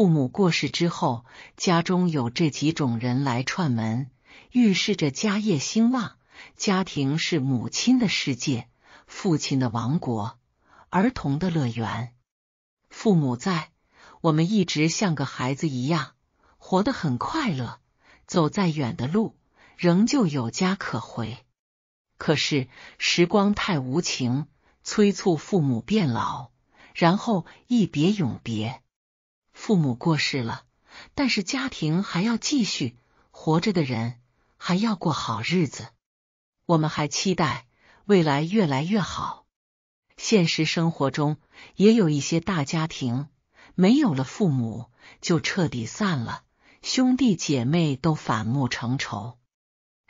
父母过世之后，家中有这几种人来串门，预示着家业兴旺。家庭是母亲的世界，父亲的王国，儿童的乐园。父母在，我们一直像个孩子一样，活得很快乐，走再远的路，仍旧有家可回。可是时光太无情，催促父母变老，然后一别永别。父母过世了，但是家庭还要继续活着的人还要过好日子。我们还期待未来越来越好。现实生活中也有一些大家庭，没有了父母就彻底散了，兄弟姐妹都反目成仇。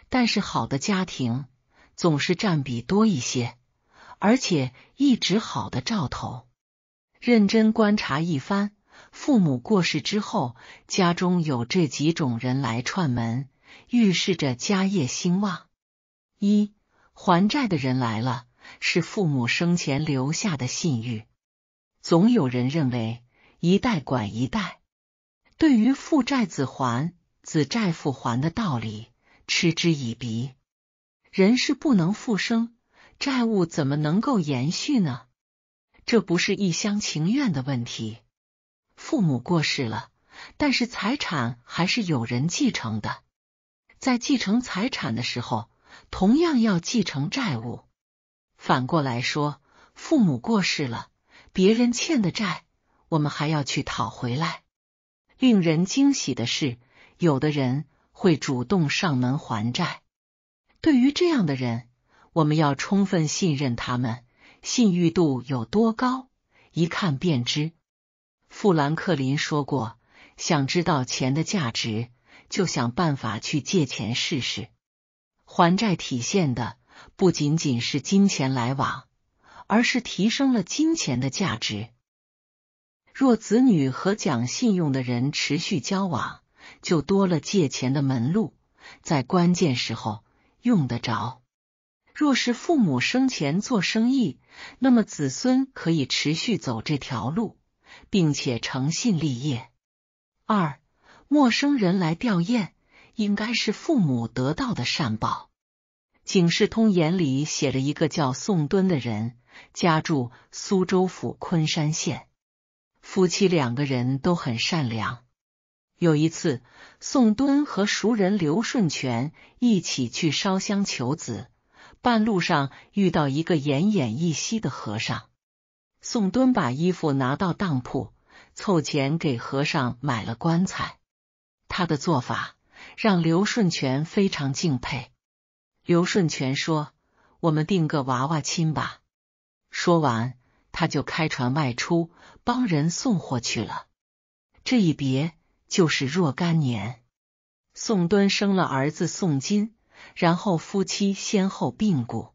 但是好的家庭总是占比多一些，而且一直好的兆头。认真观察一番。父母过世之后，家中有这几种人来串门，预示着家业兴旺。一还债的人来了，是父母生前留下的信誉。总有人认为一代管一代，对于父债子还、子债父还的道理嗤之以鼻。人是不能复生，债务怎么能够延续呢？这不是一厢情愿的问题。父母过世了，但是财产还是有人继承的。在继承财产的时候，同样要继承债务。反过来说，父母过世了，别人欠的债，我们还要去讨回来。令人惊喜的是，有的人会主动上门还债。对于这样的人，我们要充分信任他们，信誉度有多高，一看便知。富兰克林说过：“想知道钱的价值，就想办法去借钱试试。还债体现的不仅仅是金钱来往，而是提升了金钱的价值。若子女和讲信用的人持续交往，就多了借钱的门路，在关键时候用得着。若是父母生前做生意，那么子孙可以持续走这条路。”并且诚信立业。二，陌生人来吊唁，应该是父母得到的善报。《警世通言》里写着一个叫宋敦的人，家住苏州府昆山县，夫妻两个人都很善良。有一次，宋敦和熟人刘顺全一起去烧香求子，半路上遇到一个奄奄一息的和尚。宋敦把衣服拿到当铺，凑钱给和尚买了棺材。他的做法让刘顺全非常敬佩。刘顺全说：“我们定个娃娃亲吧。”说完，他就开船外出帮人送货去了。这一别就是若干年。宋敦生了儿子宋金，然后夫妻先后病故。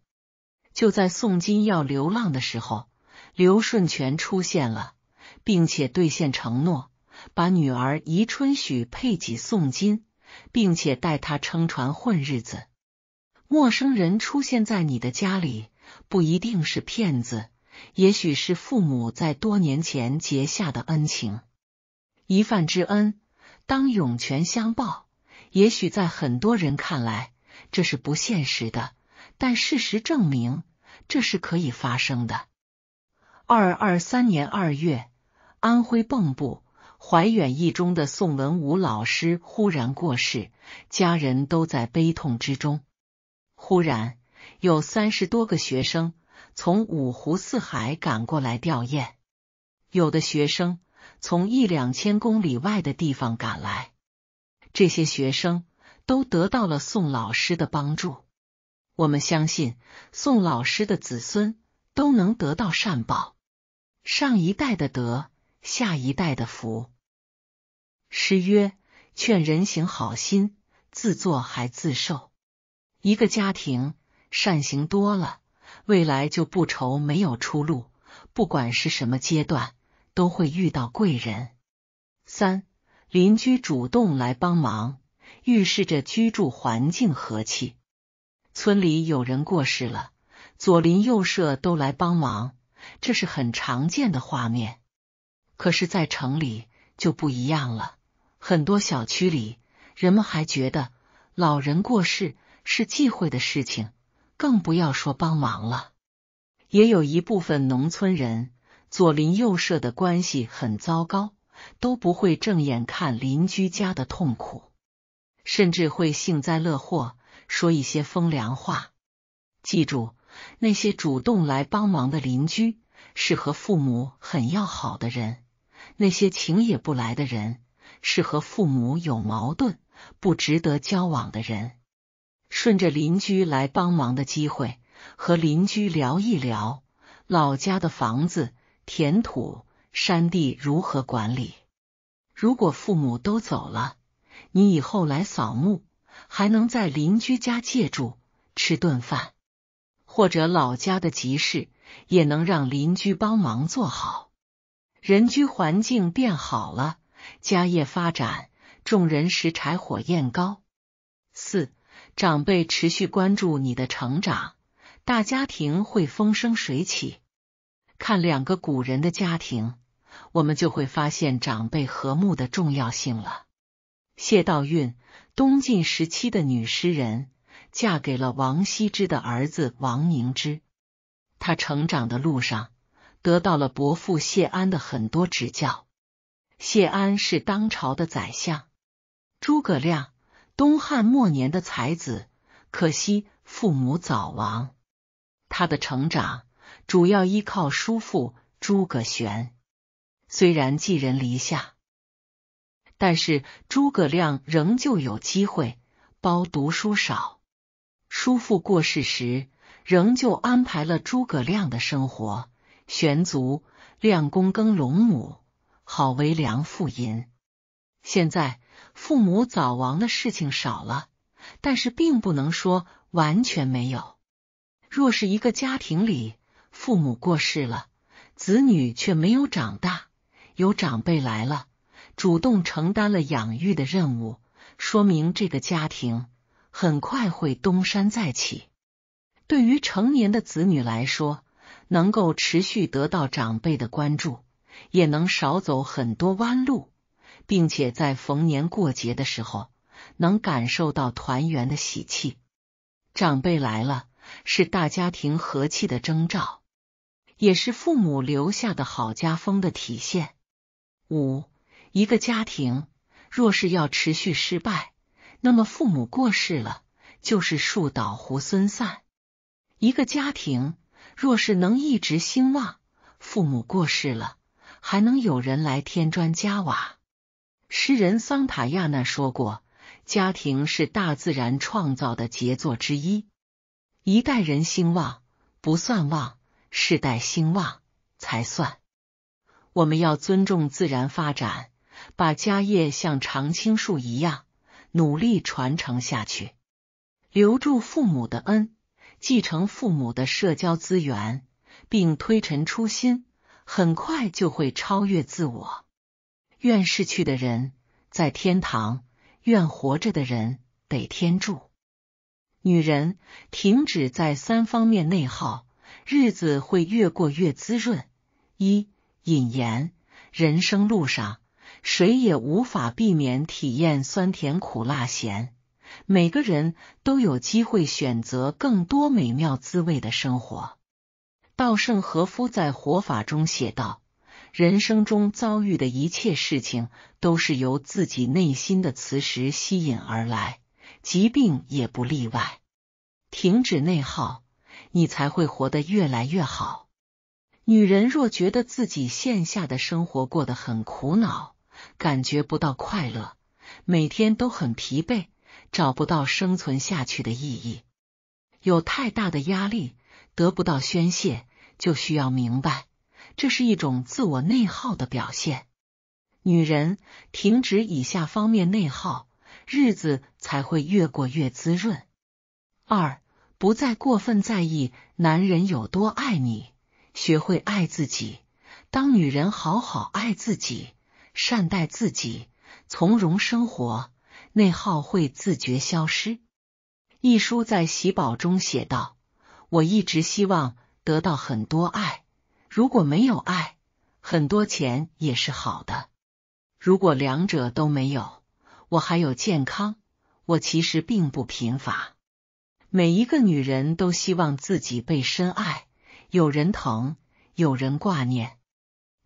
就在宋金要流浪的时候。刘顺全出现了，并且兑现承诺，把女儿宜春许配给宋金，并且带他撑船混日子。陌生人出现在你的家里，不一定是骗子，也许是父母在多年前结下的恩情。一饭之恩，当涌泉相报。也许在很多人看来，这是不现实的，但事实证明，这是可以发生的。二二三年二月，安徽蚌埠怀远一中的宋文武老师忽然过世，家人都在悲痛之中。忽然有三十多个学生从五湖四海赶过来吊唁，有的学生从一两千公里外的地方赶来。这些学生都得到了宋老师的帮助。我们相信，宋老师的子孙都能得到善报。上一代的德，下一代的福。诗曰：“劝人行好心，自作还自受。”一个家庭善行多了，未来就不愁没有出路。不管是什么阶段，都会遇到贵人。三邻居主动来帮忙，预示着居住环境和气。村里有人过世了，左邻右舍都来帮忙。这是很常见的画面，可是，在城里就不一样了。很多小区里，人们还觉得老人过世是忌讳的事情，更不要说帮忙了。也有一部分农村人，左邻右舍的关系很糟糕，都不会正眼看邻居家的痛苦，甚至会幸灾乐祸，说一些风凉话。记住。那些主动来帮忙的邻居是和父母很要好的人；那些请也不来的人是和父母有矛盾、不值得交往的人。顺着邻居来帮忙的机会，和邻居聊一聊老家的房子、田土、山地如何管理。如果父母都走了，你以后来扫墓，还能在邻居家借住吃顿饭。或者老家的集市也能让邻居帮忙做好，人居环境变好了，家业发展，众人拾柴火焰高。四长辈持续关注你的成长，大家庭会风生水起。看两个古人的家庭，我们就会发现长辈和睦的重要性了。谢道韫，东晋时期的女诗人。嫁给了王羲之的儿子王凝之。他成长的路上得到了伯父谢安的很多指教。谢安是当朝的宰相。诸葛亮，东汉末年的才子，可惜父母早亡。他的成长主要依靠叔父诸葛玄。虽然寄人篱下，但是诸葛亮仍旧有机会。包读书少。叔父过世时，仍旧安排了诸葛亮的生活。玄足亮公耕龙母，好为良父吟。现在父母早亡的事情少了，但是并不能说完全没有。若是一个家庭里父母过世了，子女却没有长大，有长辈来了，主动承担了养育的任务，说明这个家庭。很快会东山再起。对于成年的子女来说，能够持续得到长辈的关注，也能少走很多弯路，并且在逢年过节的时候，能感受到团圆的喜气。长辈来了，是大家庭和气的征兆，也是父母留下的好家风的体现。五，一个家庭若是要持续失败。那么父母过世了，就是树倒猢狲散。一个家庭若是能一直兴旺，父母过世了还能有人来添砖加瓦。诗人桑塔亚纳说过：“家庭是大自然创造的杰作之一。”一代人兴旺不算旺，世代兴旺才算。我们要尊重自然发展，把家业像常青树一样。努力传承下去，留住父母的恩，继承父母的社交资源，并推陈出新，很快就会超越自我。愿逝去的人在天堂，愿活着的人得天助。女人停止在三方面内耗，日子会越过越滋润。一引言：人生路上。谁也无法避免体验酸甜苦辣咸，每个人都有机会选择更多美妙滋味的生活。稻盛和夫在《活法》中写道：“人生中遭遇的一切事情，都是由自己内心的磁石吸引而来，疾病也不例外。停止内耗，你才会活得越来越好。”女人若觉得自己线下的生活过得很苦恼，感觉不到快乐，每天都很疲惫，找不到生存下去的意义，有太大的压力得不到宣泄，就需要明白这是一种自我内耗的表现。女人停止以下方面内耗，日子才会越过越滋润。二，不再过分在意男人有多爱你，学会爱自己。当女人好好爱自己。善待自己，从容生活，内耗会自觉消失。一书在喜宝中写道：“我一直希望得到很多爱，如果没有爱，很多钱也是好的。如果两者都没有，我还有健康，我其实并不贫乏。每一个女人都希望自己被深爱，有人疼，有人挂念。”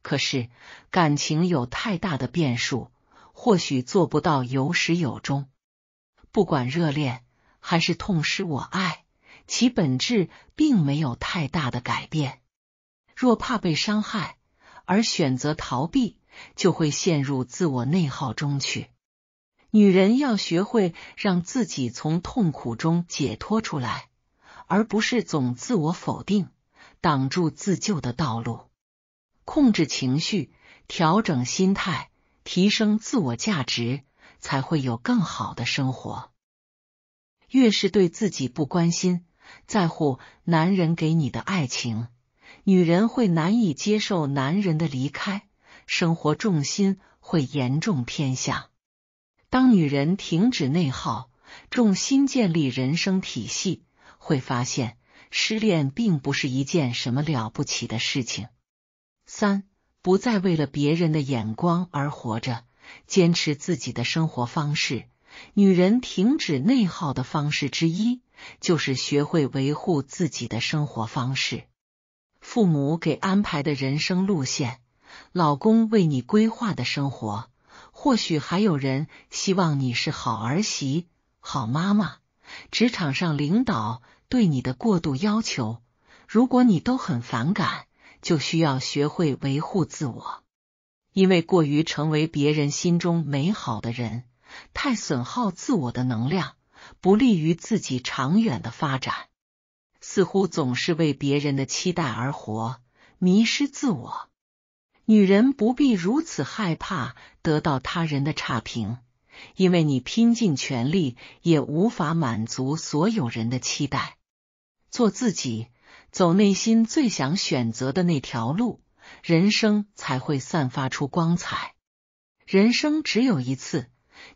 可是，感情有太大的变数，或许做不到有始有终。不管热恋还是痛失我爱，其本质并没有太大的改变。若怕被伤害而选择逃避，就会陷入自我内耗中去。女人要学会让自己从痛苦中解脱出来，而不是总自我否定，挡住自救的道路。控制情绪，调整心态，提升自我价值，才会有更好的生活。越是对自己不关心，在乎男人给你的爱情，女人会难以接受男人的离开，生活重心会严重偏向。当女人停止内耗，重新建立人生体系，会发现失恋并不是一件什么了不起的事情。三不再为了别人的眼光而活着，坚持自己的生活方式。女人停止内耗的方式之一，就是学会维护自己的生活方式。父母给安排的人生路线，老公为你规划的生活，或许还有人希望你是好儿媳、好妈妈，职场上领导对你的过度要求，如果你都很反感。就需要学会维护自我，因为过于成为别人心中美好的人，太损耗自我的能量，不利于自己长远的发展。似乎总是为别人的期待而活，迷失自我。女人不必如此害怕得到他人的差评，因为你拼尽全力也无法满足所有人的期待。做自己。走内心最想选择的那条路，人生才会散发出光彩。人生只有一次，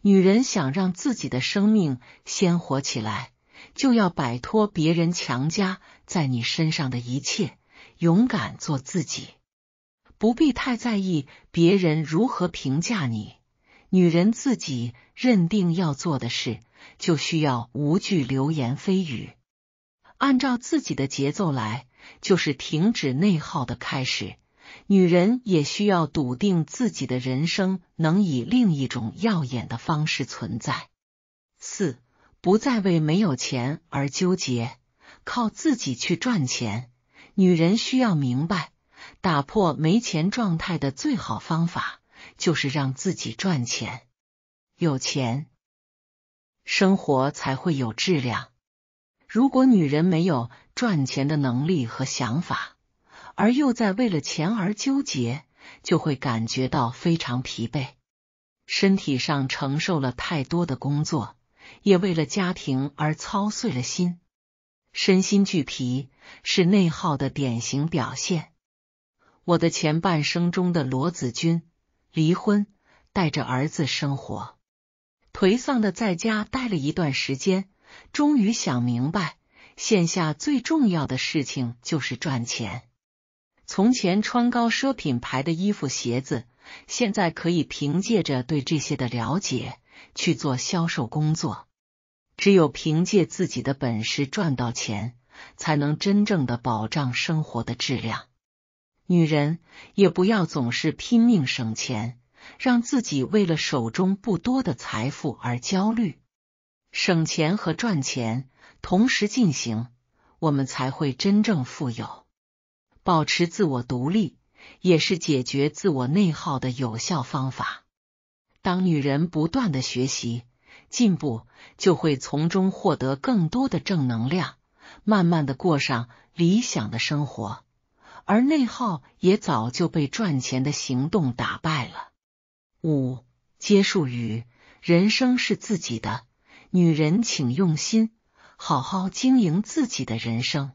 女人想让自己的生命鲜活起来，就要摆脱别人强加在你身上的一切，勇敢做自己。不必太在意别人如何评价你。女人自己认定要做的事，就需要无惧流言蜚语。按照自己的节奏来，就是停止内耗的开始。女人也需要笃定自己的人生，能以另一种耀眼的方式存在。四，不再为没有钱而纠结，靠自己去赚钱。女人需要明白，打破没钱状态的最好方法，就是让自己赚钱。有钱，生活才会有质量。如果女人没有赚钱的能力和想法，而又在为了钱而纠结，就会感觉到非常疲惫，身体上承受了太多的工作，也为了家庭而操碎了心，身心俱疲是内耗的典型表现。我的前半生中的罗子君离婚，带着儿子生活，颓丧的在家待了一段时间。终于想明白，线下最重要的事情就是赚钱。从前穿高奢品牌的衣服鞋子，现在可以凭借着对这些的了解去做销售工作。只有凭借自己的本事赚到钱，才能真正的保障生活的质量。女人也不要总是拼命省钱，让自己为了手中不多的财富而焦虑。省钱和赚钱同时进行，我们才会真正富有。保持自我独立也是解决自我内耗的有效方法。当女人不断的学习进步，就会从中获得更多的正能量，慢慢的过上理想的生活，而内耗也早就被赚钱的行动打败了。五接数语，人生是自己的。女人，请用心好好经营自己的人生。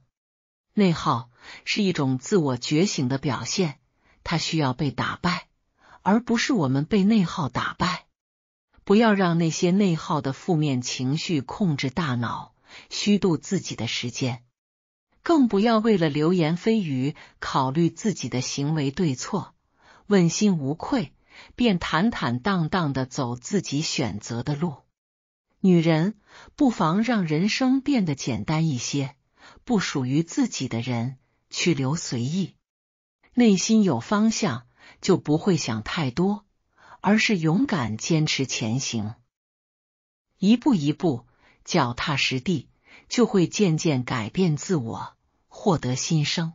内耗是一种自我觉醒的表现，它需要被打败，而不是我们被内耗打败。不要让那些内耗的负面情绪控制大脑，虚度自己的时间。更不要为了流言蜚语考虑自己的行为对错，问心无愧便坦坦荡荡的走自己选择的路。女人不妨让人生变得简单一些，不属于自己的人，去留随意。内心有方向，就不会想太多，而是勇敢坚持前行。一步一步，脚踏实地，就会渐渐改变自我，获得新生。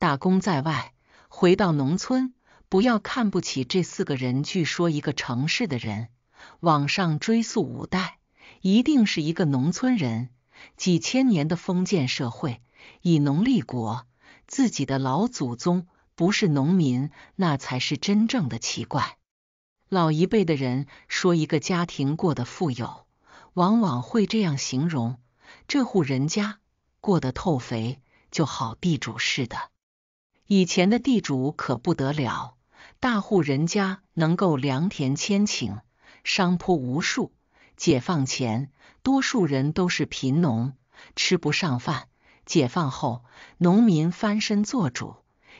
打工在外，回到农村，不要看不起这四个人。据说一个城市的人。往上追溯五代，一定是一个农村人。几千年的封建社会以农立国，自己的老祖宗不是农民，那才是真正的奇怪。老一辈的人说，一个家庭过得富有，往往会这样形容：这户人家过得透肥，就好地主似的。以前的地主可不得了，大户人家能够良田千顷。商铺无数，解放前多数人都是贫农，吃不上饭。解放后，农民翻身做主，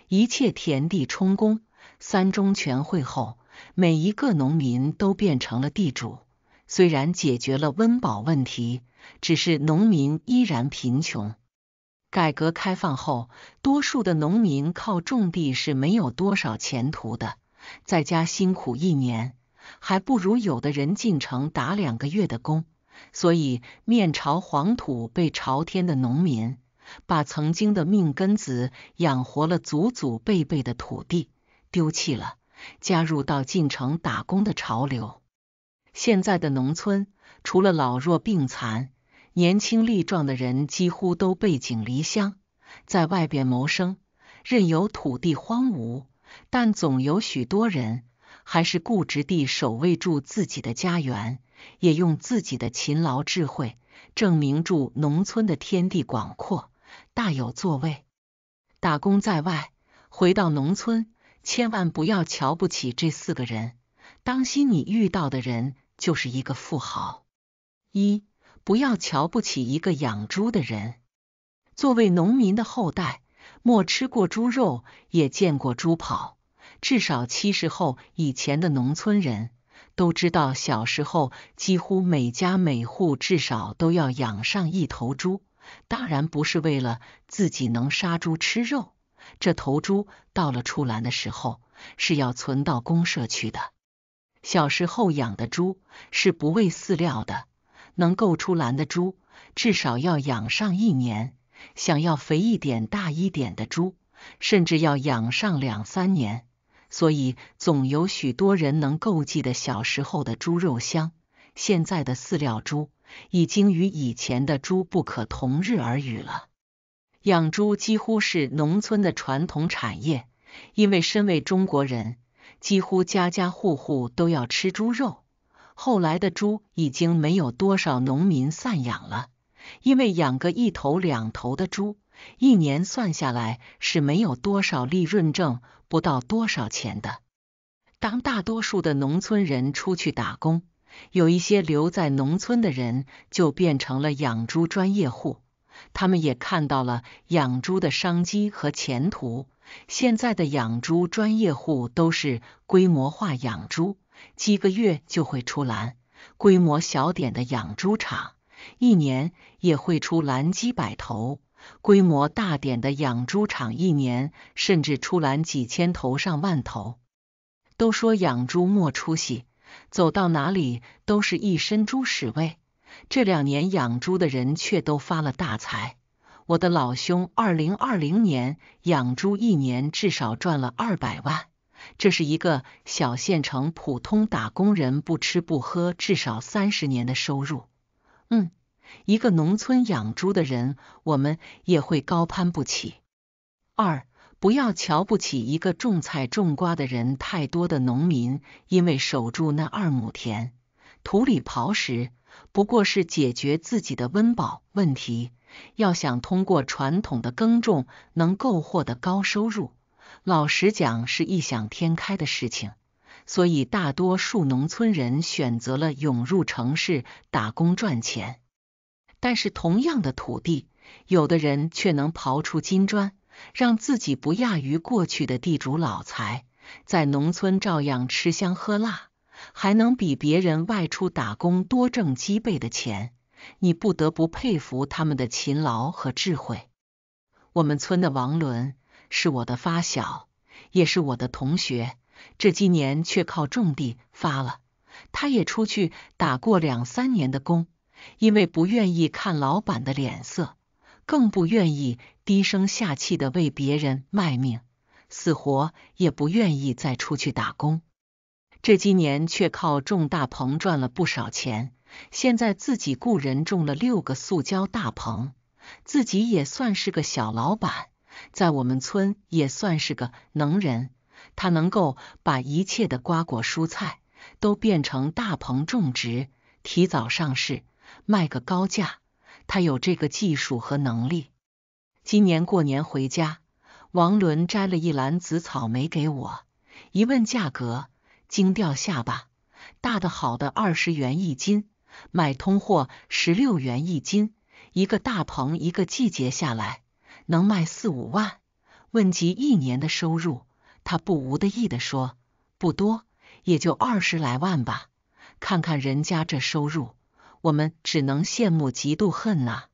一切田地充公。三中全会后，每一个农民都变成了地主。虽然解决了温饱问题，只是农民依然贫穷。改革开放后，多数的农民靠种地是没有多少前途的，在家辛苦一年。还不如有的人进城打两个月的工，所以面朝黄土背朝天的农民，把曾经的命根子养活了祖祖辈辈的土地丢弃了，加入到进城打工的潮流。现在的农村，除了老弱病残，年轻力壮的人几乎都背井离乡，在外边谋生，任由土地荒芜。但总有许多人。还是固执地守卫住自己的家园，也用自己的勤劳智慧证明住农村的天地广阔，大有作为。打工在外，回到农村，千万不要瞧不起这四个人，当心你遇到的人就是一个富豪。一，不要瞧不起一个养猪的人。作为农民的后代，没吃过猪肉也见过猪跑。至少七十后以前的农村人都知道，小时候几乎每家每户至少都要养上一头猪。当然不是为了自己能杀猪吃肉，这头猪到了出栏的时候是要存到公社去的。小时候养的猪是不喂饲料的，能够出栏的猪至少要养上一年，想要肥一点、大一点的猪，甚至要养上两三年。所以，总有许多人能够记得小时候的猪肉香。现在的饲料猪已经与以前的猪不可同日而语了。养猪几乎是农村的传统产业，因为身为中国人，几乎家家户户都要吃猪肉。后来的猪已经没有多少农民散养了，因为养个一头两头的猪，一年算下来是没有多少利润挣。不到多少钱的。当大多数的农村人出去打工，有一些留在农村的人就变成了养猪专业户。他们也看到了养猪的商机和前途。现在的养猪专业户都是规模化养猪，几个月就会出栏。规模小点的养猪场，一年也会出栏几百头。规模大点的养猪场，一年甚至出栏几千头、上万头。都说养猪没出息，走到哪里都是一身猪屎味。这两年养猪的人却都发了大财。我的老兄，二零二零年养猪一年至少赚了二百万，这是一个小县城普通打工人不吃不喝至少三十年的收入。嗯。一个农村养猪的人，我们也会高攀不起。二，不要瞧不起一个种菜种瓜的人。太多的农民因为守住那二亩田，土里刨食，不过是解决自己的温饱问题。要想通过传统的耕种能够获得高收入，老实讲是异想天开的事情。所以，大多数农村人选择了涌入城市打工赚钱。但是同样的土地，有的人却能刨出金砖，让自己不亚于过去的地主老财，在农村照样吃香喝辣，还能比别人外出打工多挣几倍的钱，你不得不佩服他们的勤劳和智慧。我们村的王伦是我的发小，也是我的同学，这几年却靠种地发了，他也出去打过两三年的工。因为不愿意看老板的脸色，更不愿意低声下气的为别人卖命，死活也不愿意再出去打工。这几年却靠种大棚赚了不少钱。现在自己雇人种了六个塑胶大棚，自己也算是个小老板，在我们村也算是个能人。他能够把一切的瓜果蔬菜都变成大棚种植，提早上市。卖个高价，他有这个技术和能力。今年过年回家，王伦摘了一篮紫草莓给我，一问价格，惊掉下巴。大的好的二十元一斤，买通货十六元一斤。一个大棚一个季节下来，能卖四五万。问及一年的收入，他不无得意的说：“不多，也就二十来万吧。看看人家这收入。”我们只能羡慕、嫉妒、恨呐！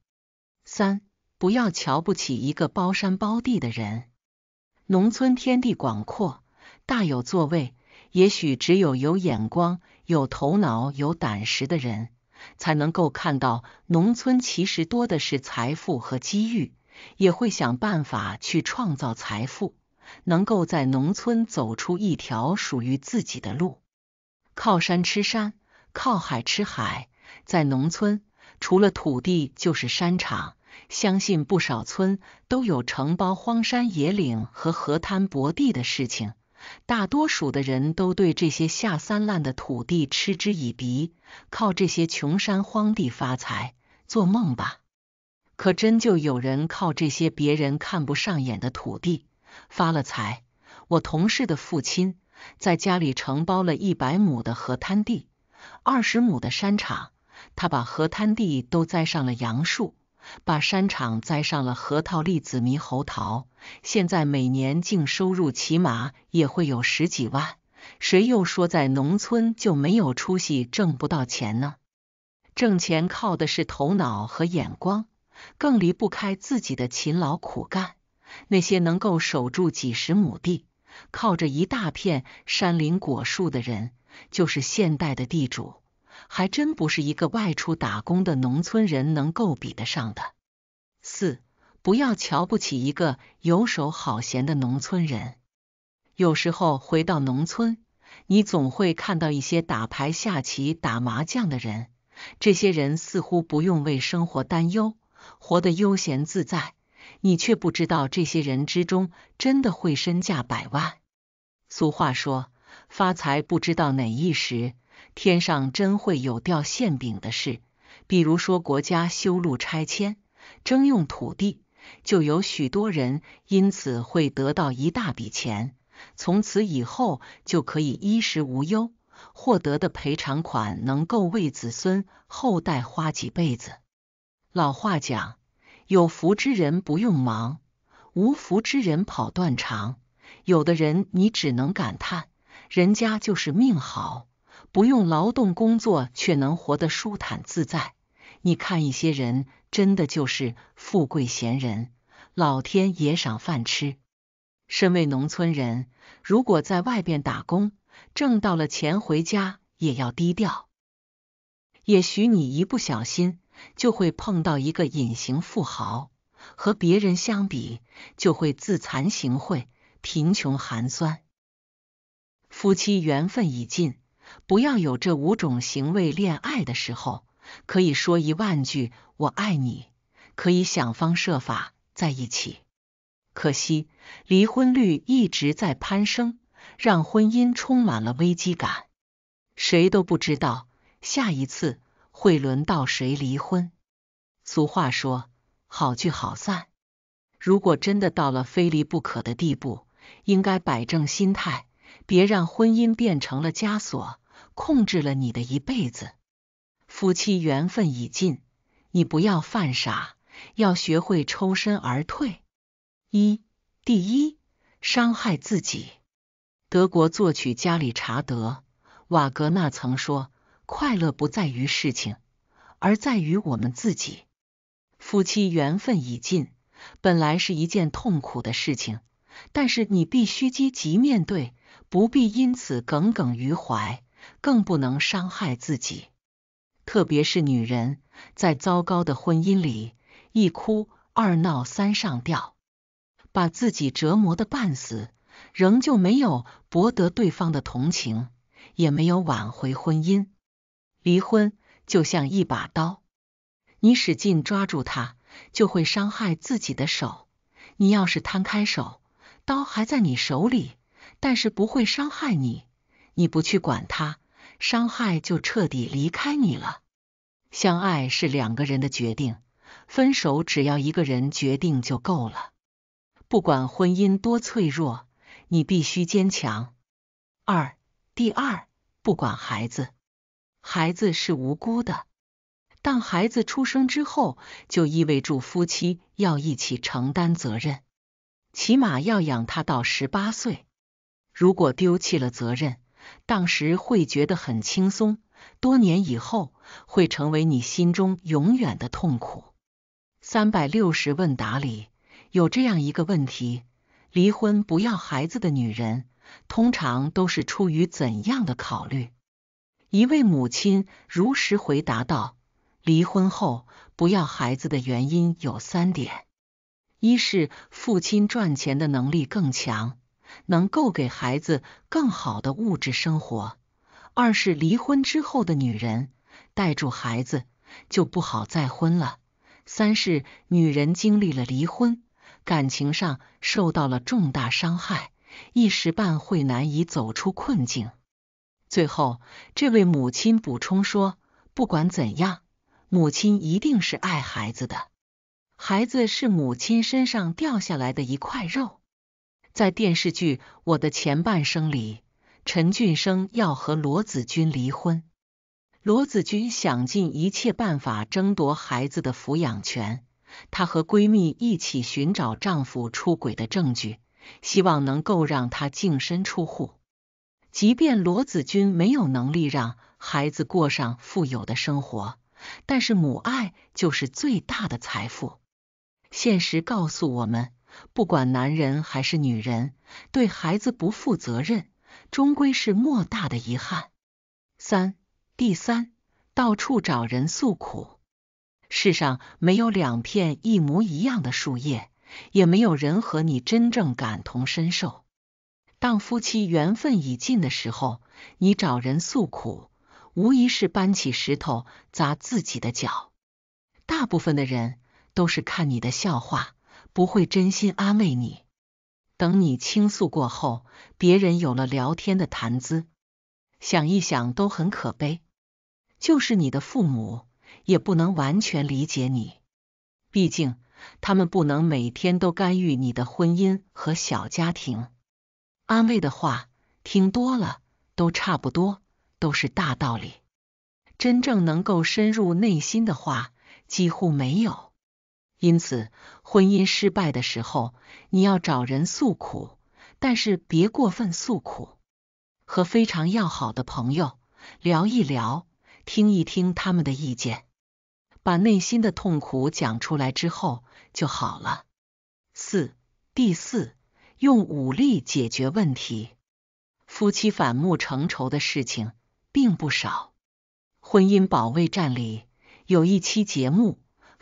三不要瞧不起一个包山包地的人。农村天地广阔，大有作为。也许只有有眼光、有头脑、有胆识的人，才能够看到农村其实多的是财富和机遇，也会想办法去创造财富，能够在农村走出一条属于自己的路。靠山吃山，靠海吃海。在农村，除了土地就是山场，相信不少村都有承包荒山野岭和河滩薄地的事情。大多数的人都对这些下三滥的土地嗤之以鼻，靠这些穷山荒地发财，做梦吧！可真就有人靠这些别人看不上眼的土地发了财。我同事的父亲在家里承包了一百亩的河滩地，二十亩的山场。他把河滩地都栽上了杨树，把山场栽上了核桃、栗子、猕猴桃，现在每年净收入起码也会有十几万。谁又说在农村就没有出息、挣不到钱呢？挣钱靠的是头脑和眼光，更离不开自己的勤劳苦干。那些能够守住几十亩地，靠着一大片山林果树的人，就是现代的地主。还真不是一个外出打工的农村人能够比得上的。四，不要瞧不起一个游手好闲的农村人。有时候回到农村，你总会看到一些打牌、下棋、打麻将的人。这些人似乎不用为生活担忧，活得悠闲自在。你却不知道这些人之中真的会身价百万。俗话说，发财不知道哪一时。天上真会有掉馅饼的事，比如说国家修路、拆迁、征用土地，就有许多人因此会得到一大笔钱，从此以后就可以衣食无忧，获得的赔偿款能够为子孙后代花几辈子。老话讲，有福之人不用忙，无福之人跑断肠。有的人你只能感叹，人家就是命好。不用劳动工作，却能活得舒坦自在。你看一些人，真的就是富贵闲人，老天爷赏饭吃。身为农村人，如果在外边打工挣到了钱，回家也要低调。也许你一不小心就会碰到一个隐形富豪，和别人相比，就会自惭形秽，贫穷寒酸。夫妻缘分已尽。不要有这五种行为，恋爱的时候可以说一万句我爱你，可以想方设法在一起。可惜，离婚率一直在攀升，让婚姻充满了危机感。谁都不知道下一次会轮到谁离婚。俗话说，好聚好散。如果真的到了非离不可的地步，应该摆正心态。别让婚姻变成了枷锁，控制了你的一辈子。夫妻缘分已尽，你不要犯傻，要学会抽身而退。一、第一，伤害自己。德国作曲家理查德·瓦格纳曾说：“快乐不在于事情，而在于我们自己。”夫妻缘分已尽，本来是一件痛苦的事情。但是你必须积极面对，不必因此耿耿于怀，更不能伤害自己。特别是女人，在糟糕的婚姻里，一哭二闹三上吊，把自己折磨的半死，仍旧没有博得对方的同情，也没有挽回婚姻。离婚就像一把刀，你使劲抓住它，就会伤害自己的手；你要是摊开手，刀还在你手里，但是不会伤害你。你不去管它，伤害就彻底离开你了。相爱是两个人的决定，分手只要一个人决定就够了。不管婚姻多脆弱，你必须坚强。二，第二，不管孩子，孩子是无辜的，但孩子出生之后，就意味着夫妻要一起承担责任。起码要养他到十八岁。如果丢弃了责任，当时会觉得很轻松，多年以后会成为你心中永远的痛苦。三百六十问答里有这样一个问题：离婚不要孩子的女人，通常都是出于怎样的考虑？一位母亲如实回答道：“离婚后不要孩子的原因有三点。”一是父亲赚钱的能力更强，能够给孩子更好的物质生活；二是离婚之后的女人带住孩子就不好再婚了；三是女人经历了离婚，感情上受到了重大伤害，一时半会难以走出困境。最后，这位母亲补充说：“不管怎样，母亲一定是爱孩子的。”孩子是母亲身上掉下来的一块肉。在电视剧《我的前半生》里，陈俊生要和罗子君离婚，罗子君想尽一切办法争夺孩子的抚养权。她和闺蜜一起寻找丈夫出轨的证据，希望能够让他净身出户。即便罗子君没有能力让孩子过上富有的生活，但是母爱就是最大的财富。现实告诉我们，不管男人还是女人，对孩子不负责任，终归是莫大的遗憾。三、第三，到处找人诉苦。世上没有两片一模一样的树叶，也没有人和你真正感同身受。当夫妻缘分已尽的时候，你找人诉苦，无疑是搬起石头砸自己的脚。大部分的人。都是看你的笑话，不会真心安慰你。等你倾诉过后，别人有了聊天的谈资，想一想都很可悲。就是你的父母，也不能完全理解你，毕竟他们不能每天都干预你的婚姻和小家庭。安慰的话听多了都差不多，都是大道理。真正能够深入内心的话几乎没有。因此，婚姻失败的时候，你要找人诉苦，但是别过分诉苦。和非常要好的朋友聊一聊，听一听他们的意见，把内心的痛苦讲出来之后就好了。四、第四，用武力解决问题。夫妻反目成仇的事情并不少。婚姻保卫战里有一期节目。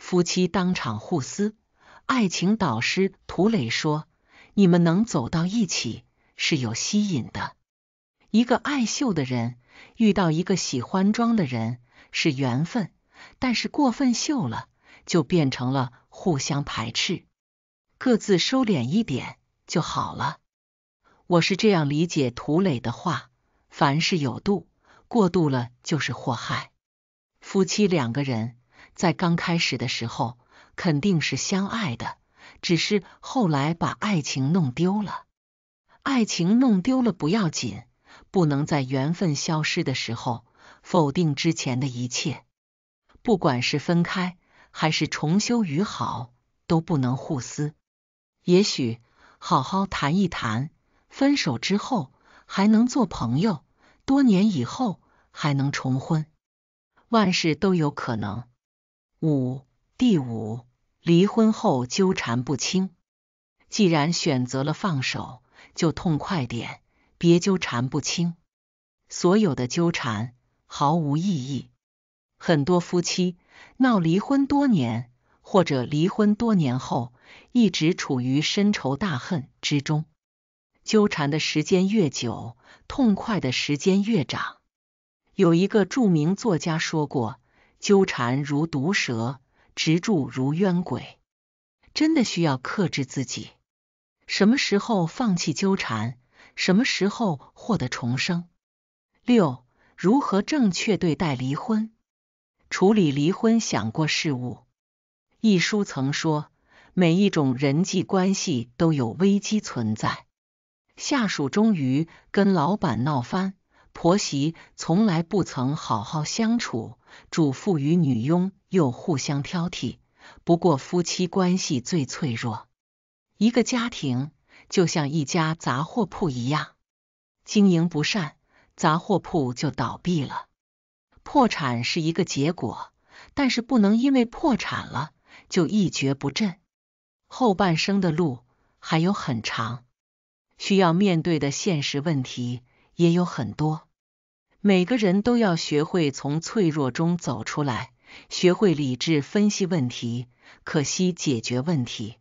夫妻当场互撕，爱情导师涂磊说：“你们能走到一起是有吸引的，一个爱秀的人遇到一个喜欢装的人是缘分，但是过分秀了就变成了互相排斥，各自收敛一点就好了。”我是这样理解涂磊的话：凡事有度，过度了就是祸害。夫妻两个人。在刚开始的时候肯定是相爱的，只是后来把爱情弄丢了。爱情弄丢了不要紧，不能在缘分消失的时候否定之前的一切。不管是分开还是重修于好，都不能互撕。也许好好谈一谈，分手之后还能做朋友，多年以后还能重婚，万事都有可能。五，第五，离婚后纠缠不清。既然选择了放手，就痛快点，别纠缠不清。所有的纠缠毫无意义。很多夫妻闹离婚多年，或者离婚多年后一直处于深仇大恨之中。纠缠的时间越久，痛快的时间越长。有一个著名作家说过。纠缠如毒蛇，执着如冤鬼，真的需要克制自己。什么时候放弃纠缠？什么时候获得重生？六，如何正确对待离婚？处理离婚想过事物。一书曾说，每一种人际关系都有危机存在。下属终于跟老板闹翻，婆媳从来不曾好好相处。主妇与女佣又互相挑剔，不过夫妻关系最脆弱。一个家庭就像一家杂货铺一样，经营不善，杂货铺就倒闭了。破产是一个结果，但是不能因为破产了就一蹶不振。后半生的路还有很长，需要面对的现实问题也有很多。每个人都要学会从脆弱中走出来，学会理智分析问题，可惜解决问题。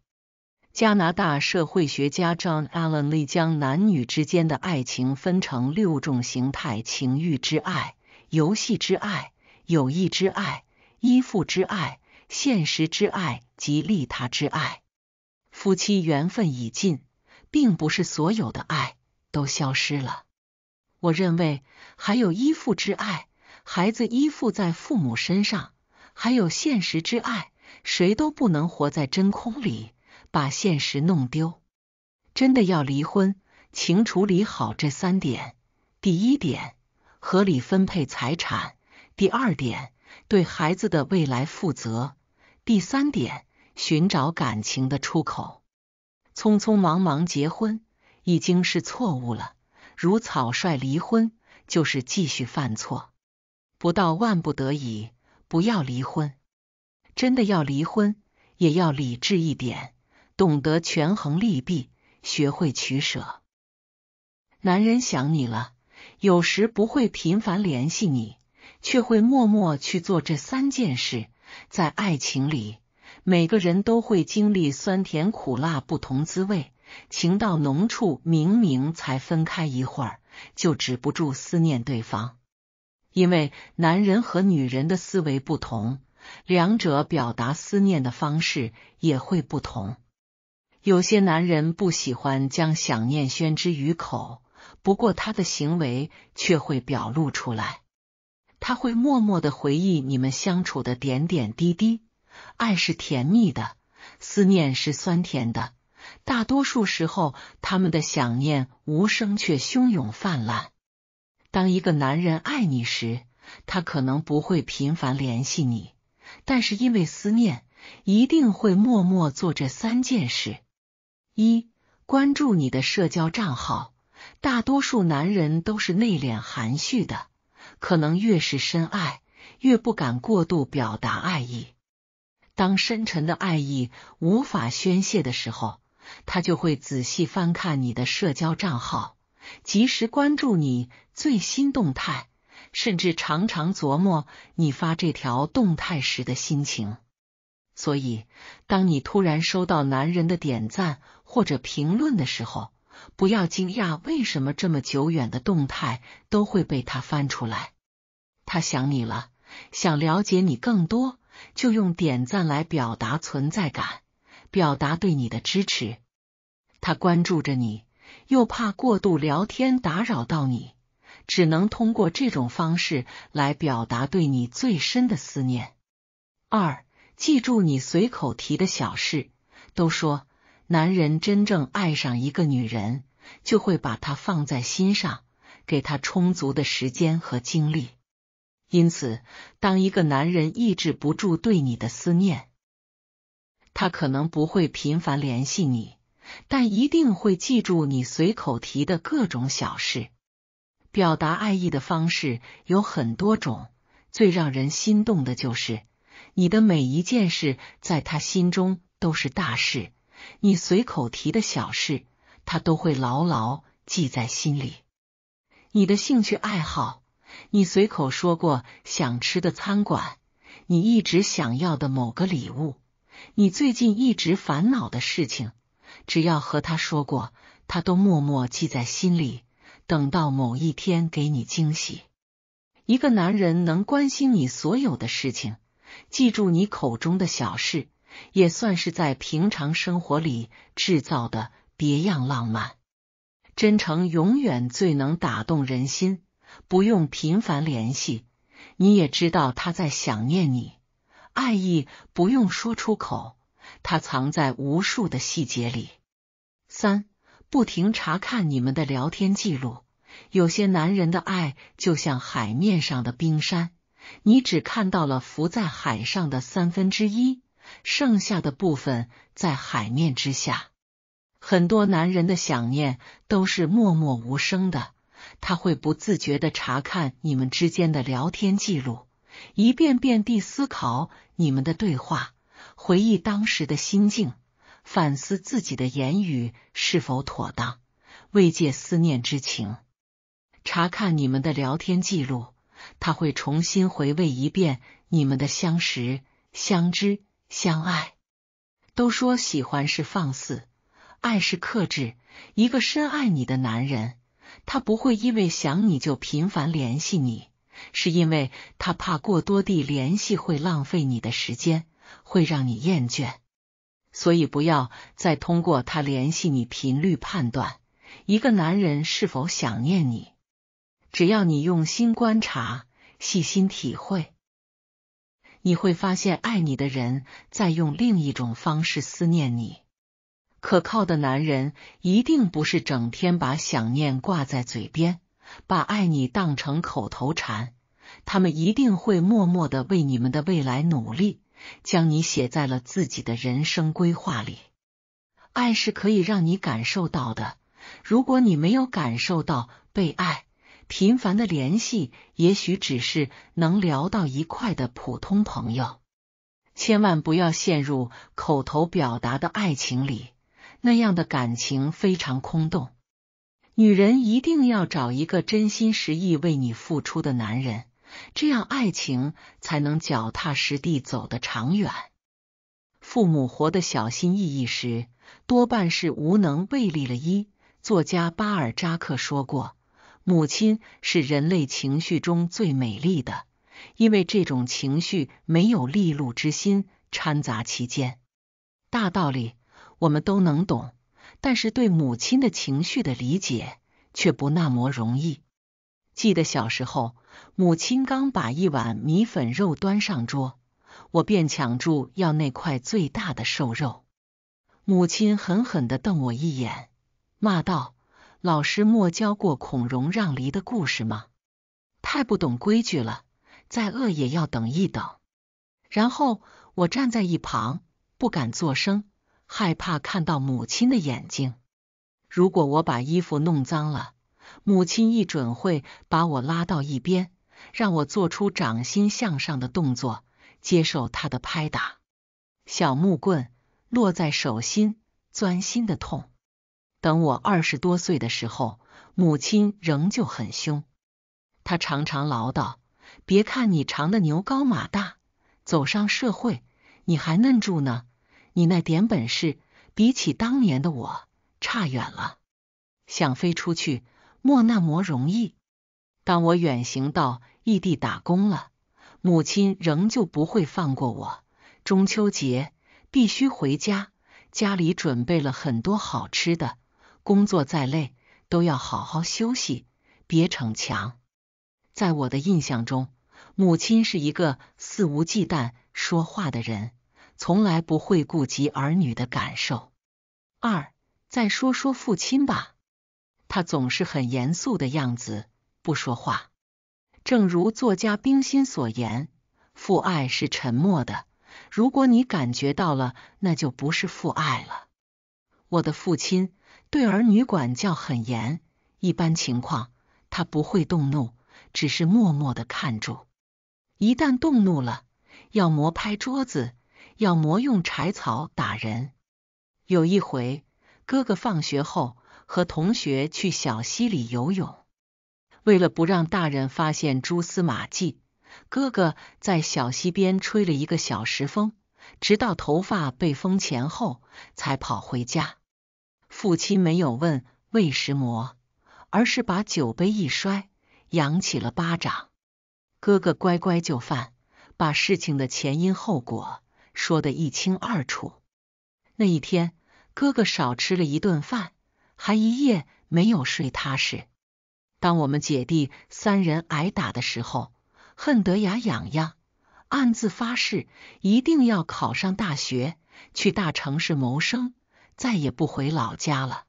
加拿大社会学家 John Allen Lee 将男女之间的爱情分成六种形态：情欲之爱、游戏之爱、友谊之爱、依附之爱、现实之爱及利他之爱。夫妻缘分已尽，并不是所有的爱都消失了。我认为还有依附之爱，孩子依附在父母身上；还有现实之爱，谁都不能活在真空里，把现实弄丢。真的要离婚，请处理好这三点：第一点，合理分配财产；第二点，对孩子的未来负责；第三点，寻找感情的出口。匆匆忙忙结婚已经是错误了。如草率离婚，就是继续犯错。不到万不得已，不要离婚。真的要离婚，也要理智一点，懂得权衡利弊，学会取舍。男人想你了，有时不会频繁联系你，却会默默去做这三件事。在爱情里，每个人都会经历酸甜苦辣，不同滋味。情到浓处，明明才分开一会儿，就止不住思念对方。因为男人和女人的思维不同，两者表达思念的方式也会不同。有些男人不喜欢将想念宣之于口，不过他的行为却会表露出来。他会默默的回忆你们相处的点点滴滴。爱是甜蜜的，思念是酸甜的。大多数时候，他们的想念无声却汹涌泛滥。当一个男人爱你时，他可能不会频繁联系你，但是因为思念，一定会默默做这三件事：一、关注你的社交账号。大多数男人都是内敛含蓄的，可能越是深爱，越不敢过度表达爱意。当深沉的爱意无法宣泄的时候，他就会仔细翻看你的社交账号，及时关注你最新动态，甚至常常琢磨你发这条动态时的心情。所以，当你突然收到男人的点赞或者评论的时候，不要惊讶，为什么这么久远的动态都会被他翻出来？他想你了，想了解你更多，就用点赞来表达存在感。表达对你的支持，他关注着你，又怕过度聊天打扰到你，只能通过这种方式来表达对你最深的思念。二，记住你随口提的小事，都说男人真正爱上一个女人，就会把她放在心上，给她充足的时间和精力。因此，当一个男人抑制不住对你的思念。他可能不会频繁联系你，但一定会记住你随口提的各种小事。表达爱意的方式有很多种，最让人心动的就是你的每一件事，在他心中都是大事。你随口提的小事，他都会牢牢记在心里。你的兴趣爱好，你随口说过想吃的餐馆，你一直想要的某个礼物。你最近一直烦恼的事情，只要和他说过，他都默默记在心里，等到某一天给你惊喜。一个男人能关心你所有的事情，记住你口中的小事，也算是在平常生活里制造的别样浪漫。真诚永远最能打动人心，不用频繁联系，你也知道他在想念你。爱意不用说出口，它藏在无数的细节里。三，不停查看你们的聊天记录。有些男人的爱就像海面上的冰山，你只看到了浮在海上的三分之一，剩下的部分在海面之下。很多男人的想念都是默默无声的，他会不自觉的查看你们之间的聊天记录。一遍遍地思考你们的对话，回忆当时的心境，反思自己的言语是否妥当，慰藉思念之情。查看你们的聊天记录，他会重新回味一遍你们的相识、相知、相爱。都说喜欢是放肆，爱是克制。一个深爱你的男人，他不会因为想你就频繁联系你。是因为他怕过多的联系会浪费你的时间，会让你厌倦，所以不要再通过他联系你频率判断一个男人是否想念你。只要你用心观察、细心体会，你会发现爱你的人在用另一种方式思念你。可靠的男人一定不是整天把想念挂在嘴边。把爱你当成口头禅，他们一定会默默的为你们的未来努力，将你写在了自己的人生规划里。爱是可以让你感受到的，如果你没有感受到被爱，频繁的联系也许只是能聊到一块的普通朋友。千万不要陷入口头表达的爱情里，那样的感情非常空洞。女人一定要找一个真心实意为你付出的男人，这样爱情才能脚踏实地走得长远。父母活得小心翼翼时，多半是无能为力了。一作家巴尔扎克说过：“母亲是人类情绪中最美丽的，因为这种情绪没有利禄之心掺杂其间。”大道理我们都能懂。但是对母亲的情绪的理解却不那么容易。记得小时候，母亲刚把一碗米粉肉端上桌，我便抢住要那块最大的瘦肉。母亲狠狠地瞪我一眼，骂道：“老师莫教过孔融让梨的故事吗？太不懂规矩了，再饿也要等一等。”然后我站在一旁，不敢作声。害怕看到母亲的眼睛。如果我把衣服弄脏了，母亲一准会把我拉到一边，让我做出掌心向上的动作，接受她的拍打。小木棍落在手心，钻心的痛。等我二十多岁的时候，母亲仍旧很凶，她常常唠叨：“别看你长得牛高马大，走上社会，你还嫩住呢。”你那点本事，比起当年的我差远了。想飞出去，莫那么容易。当我远行到异地打工了，母亲仍旧不会放过我。中秋节必须回家，家里准备了很多好吃的。工作再累，都要好好休息，别逞强。在我的印象中，母亲是一个肆无忌惮说话的人。从来不会顾及儿女的感受。二，再说说父亲吧，他总是很严肃的样子，不说话。正如作家冰心所言：“父爱是沉默的，如果你感觉到了，那就不是父爱了。”我的父亲对儿女管教很严，一般情况他不会动怒，只是默默的看住。一旦动怒了，要磨拍桌子。要磨用柴草打人。有一回，哥哥放学后和同学去小溪里游泳，为了不让大人发现蛛丝马迹，哥哥在小溪边吹了一个小时风，直到头发被风前后才跑回家。父亲没有问为什么而是把酒杯一摔，扬起了巴掌。哥哥乖乖就范，把事情的前因后果。说的一清二楚。那一天，哥哥少吃了一顿饭，还一夜没有睡踏实。当我们姐弟三人挨打的时候，恨得牙痒痒，暗自发誓一定要考上大学，去大城市谋生，再也不回老家了。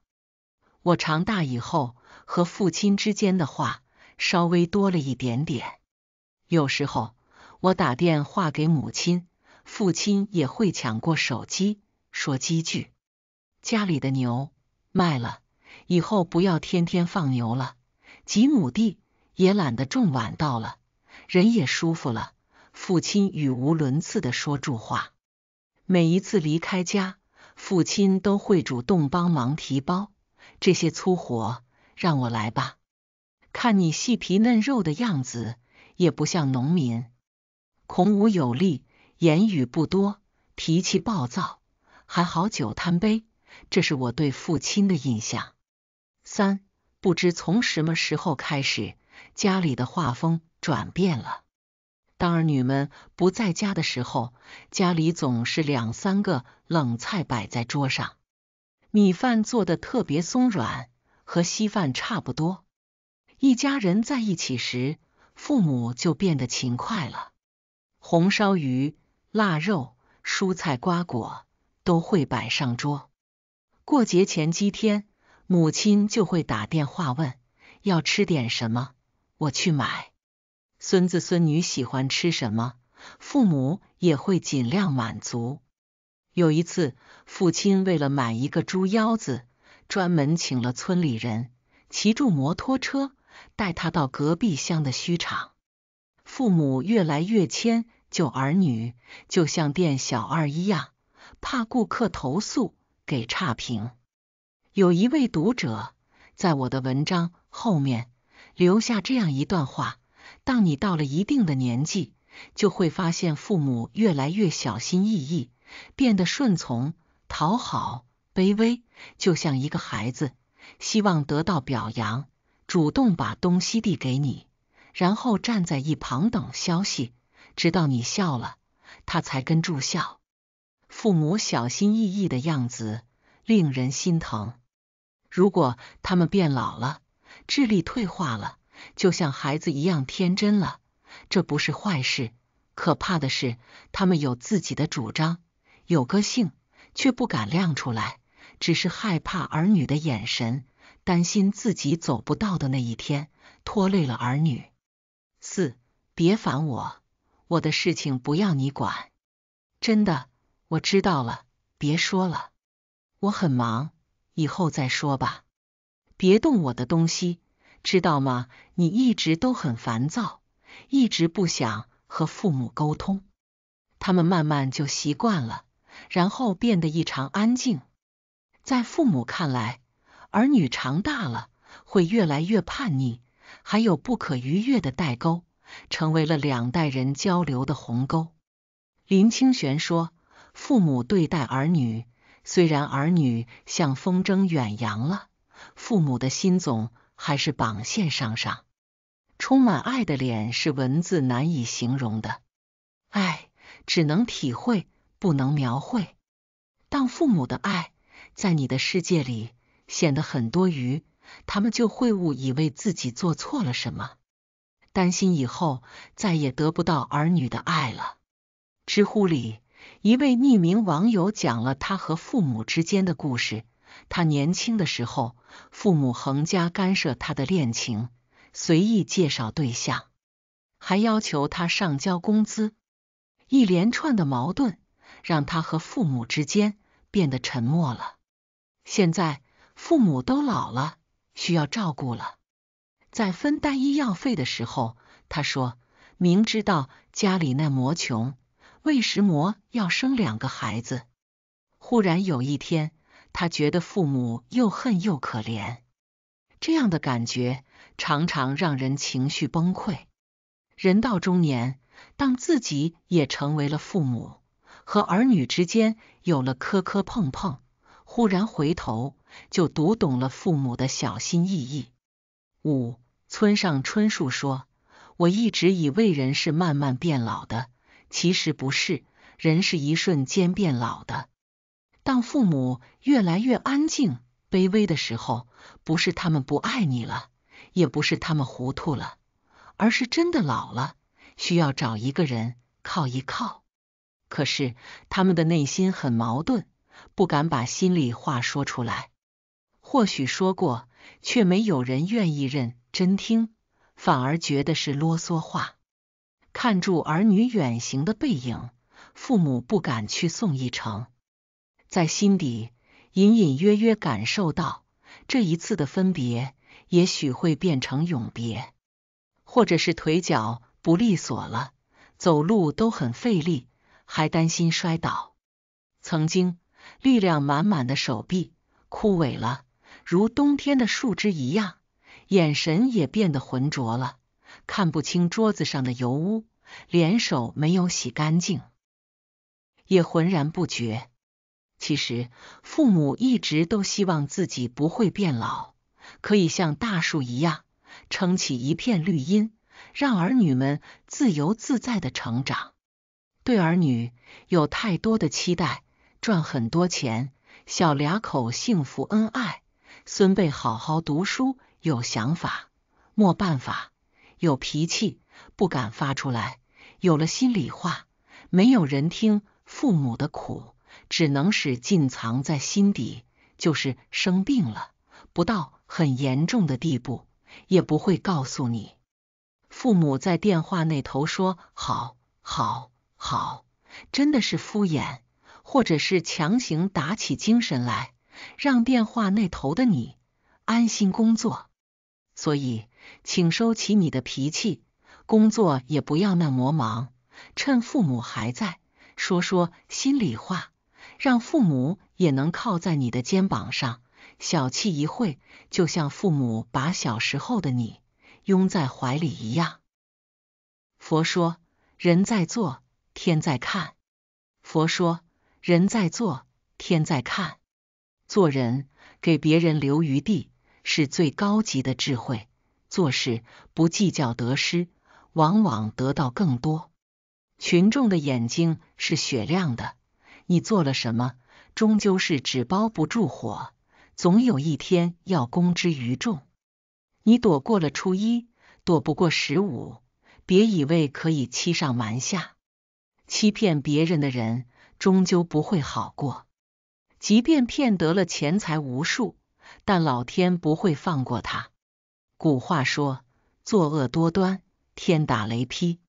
我长大以后和父亲之间的话稍微多了一点点。有时候，我打电话给母亲。父亲也会抢过手机说几句。家里的牛卖了，以后不要天天放牛了。几亩地也懒得种，晚稻了，人也舒服了。父亲语无伦次的说住话。每一次离开家，父亲都会主动帮忙提包。这些粗活让我来吧。看你细皮嫩肉的样子，也不像农民。孔武有力。言语不多，脾气暴躁，还好酒贪杯，这是我对父亲的印象。三不知从什么时候开始，家里的画风转变了。当儿女们不在家的时候，家里总是两三个冷菜摆在桌上，米饭做的特别松软，和稀饭差不多。一家人在一起时，父母就变得勤快了，红烧鱼。腊肉、蔬菜、瓜果都会摆上桌。过节前几天，母亲就会打电话问要吃点什么，我去买。孙子孙女喜欢吃什么，父母也会尽量满足。有一次，父亲为了买一个猪腰子，专门请了村里人骑住摩托车带他到隔壁乡的墟场。父母越来越迁。救儿女就像店小二一样，怕顾客投诉给差评。有一位读者在我的文章后面留下这样一段话：当你到了一定的年纪，就会发现父母越来越小心翼翼，变得顺从、讨好、卑微，就像一个孩子，希望得到表扬，主动把东西递给你，然后站在一旁等消息。直到你笑了，他才跟住笑。父母小心翼翼的样子令人心疼。如果他们变老了，智力退化了，就像孩子一样天真了，这不是坏事。可怕的是，他们有自己的主张，有个性，却不敢亮出来，只是害怕儿女的眼神，担心自己走不到的那一天，拖累了儿女。四，别烦我。我的事情不要你管，真的，我知道了，别说了，我很忙，以后再说吧。别动我的东西，知道吗？你一直都很烦躁，一直不想和父母沟通，他们慢慢就习惯了，然后变得异常安静。在父母看来，儿女长大了会越来越叛逆，还有不可逾越的代沟。成为了两代人交流的鸿沟。林清玄说：“父母对待儿女，虽然儿女像风筝远扬了，父母的心总还是绑线上上。充满爱的脸是文字难以形容的，爱只能体会，不能描绘。当父母的爱在你的世界里显得很多余，他们就会误以为自己做错了什么。”担心以后再也得不到儿女的爱了。知乎里一位匿名网友讲了他和父母之间的故事。他年轻的时候，父母横加干涉他的恋情，随意介绍对象，还要求他上交工资。一连串的矛盾让他和父母之间变得沉默了。现在父母都老了，需要照顾了。在分担医药费的时候，他说明知道家里那么穷，为什么要生两个孩子。忽然有一天，他觉得父母又恨又可怜，这样的感觉常常让人情绪崩溃。人到中年，当自己也成为了父母，和儿女之间有了磕磕碰碰，忽然回头就读懂了父母的小心翼翼。五。村上春树说：“我一直以为人是慢慢变老的，其实不是，人是一瞬间变老的。当父母越来越安静、卑微的时候，不是他们不爱你了，也不是他们糊涂了，而是真的老了，需要找一个人靠一靠。可是他们的内心很矛盾，不敢把心里话说出来，或许说过，却没有人愿意认。”真听，反而觉得是啰嗦话。看住儿女远行的背影，父母不敢去送一程，在心底隐隐约约感受到，这一次的分别，也许会变成永别。或者是腿脚不利索了，走路都很费力，还担心摔倒。曾经力量满满的手臂枯萎了，如冬天的树枝一样。眼神也变得浑浊了，看不清桌子上的油污，连手没有洗干净，也浑然不觉。其实父母一直都希望自己不会变老，可以像大树一样撑起一片绿荫，让儿女们自由自在的成长。对儿女有太多的期待，赚很多钱，小俩口幸福恩爱，孙辈好好读书。有想法，没办法；有脾气，不敢发出来；有了心里话，没有人听。父母的苦，只能使劲藏在心底。就是生病了，不到很严重的地步，也不会告诉你。父母在电话那头说：“好，好，好！”真的是敷衍，或者是强行打起精神来，让电话那头的你安心工作。所以，请收起你的脾气，工作也不要那么忙，趁父母还在，说说心里话，让父母也能靠在你的肩膀上小憩一会，就像父母把小时候的你拥在怀里一样。佛说，人在做，天在看。佛说，人在做，天在看。做人，给别人留余地。是最高级的智慧，做事不计较得失，往往得到更多。群众的眼睛是雪亮的，你做了什么，终究是纸包不住火，总有一天要公之于众。你躲过了初一，躲不过十五，别以为可以欺上瞒下，欺骗别人的人，终究不会好过，即便骗得了钱财无数。但老天不会放过他。古话说：“作恶多端，天打雷劈。”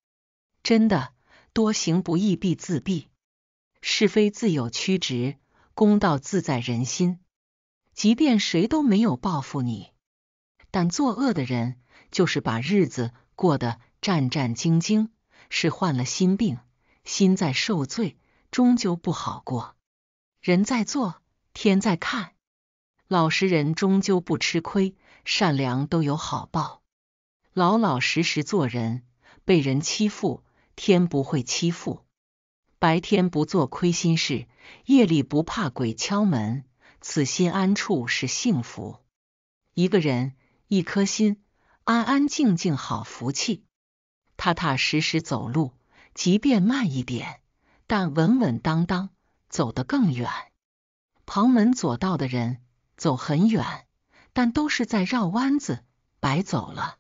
真的，多行不义必自毙。是非自有曲直，公道自在人心。即便谁都没有报复你，但作恶的人就是把日子过得战战兢兢，是患了心病，心在受罪，终究不好过。人在做，天在看。老实人终究不吃亏，善良都有好报。老老实实做人，被人欺负天不会欺负。白天不做亏心事，夜里不怕鬼敲门。此心安处是幸福。一个人，一颗心，安安静静好福气。踏踏实实走路，即便慢一点，但稳稳当当走得更远。旁门左道的人。走很远，但都是在绕弯子，白走了。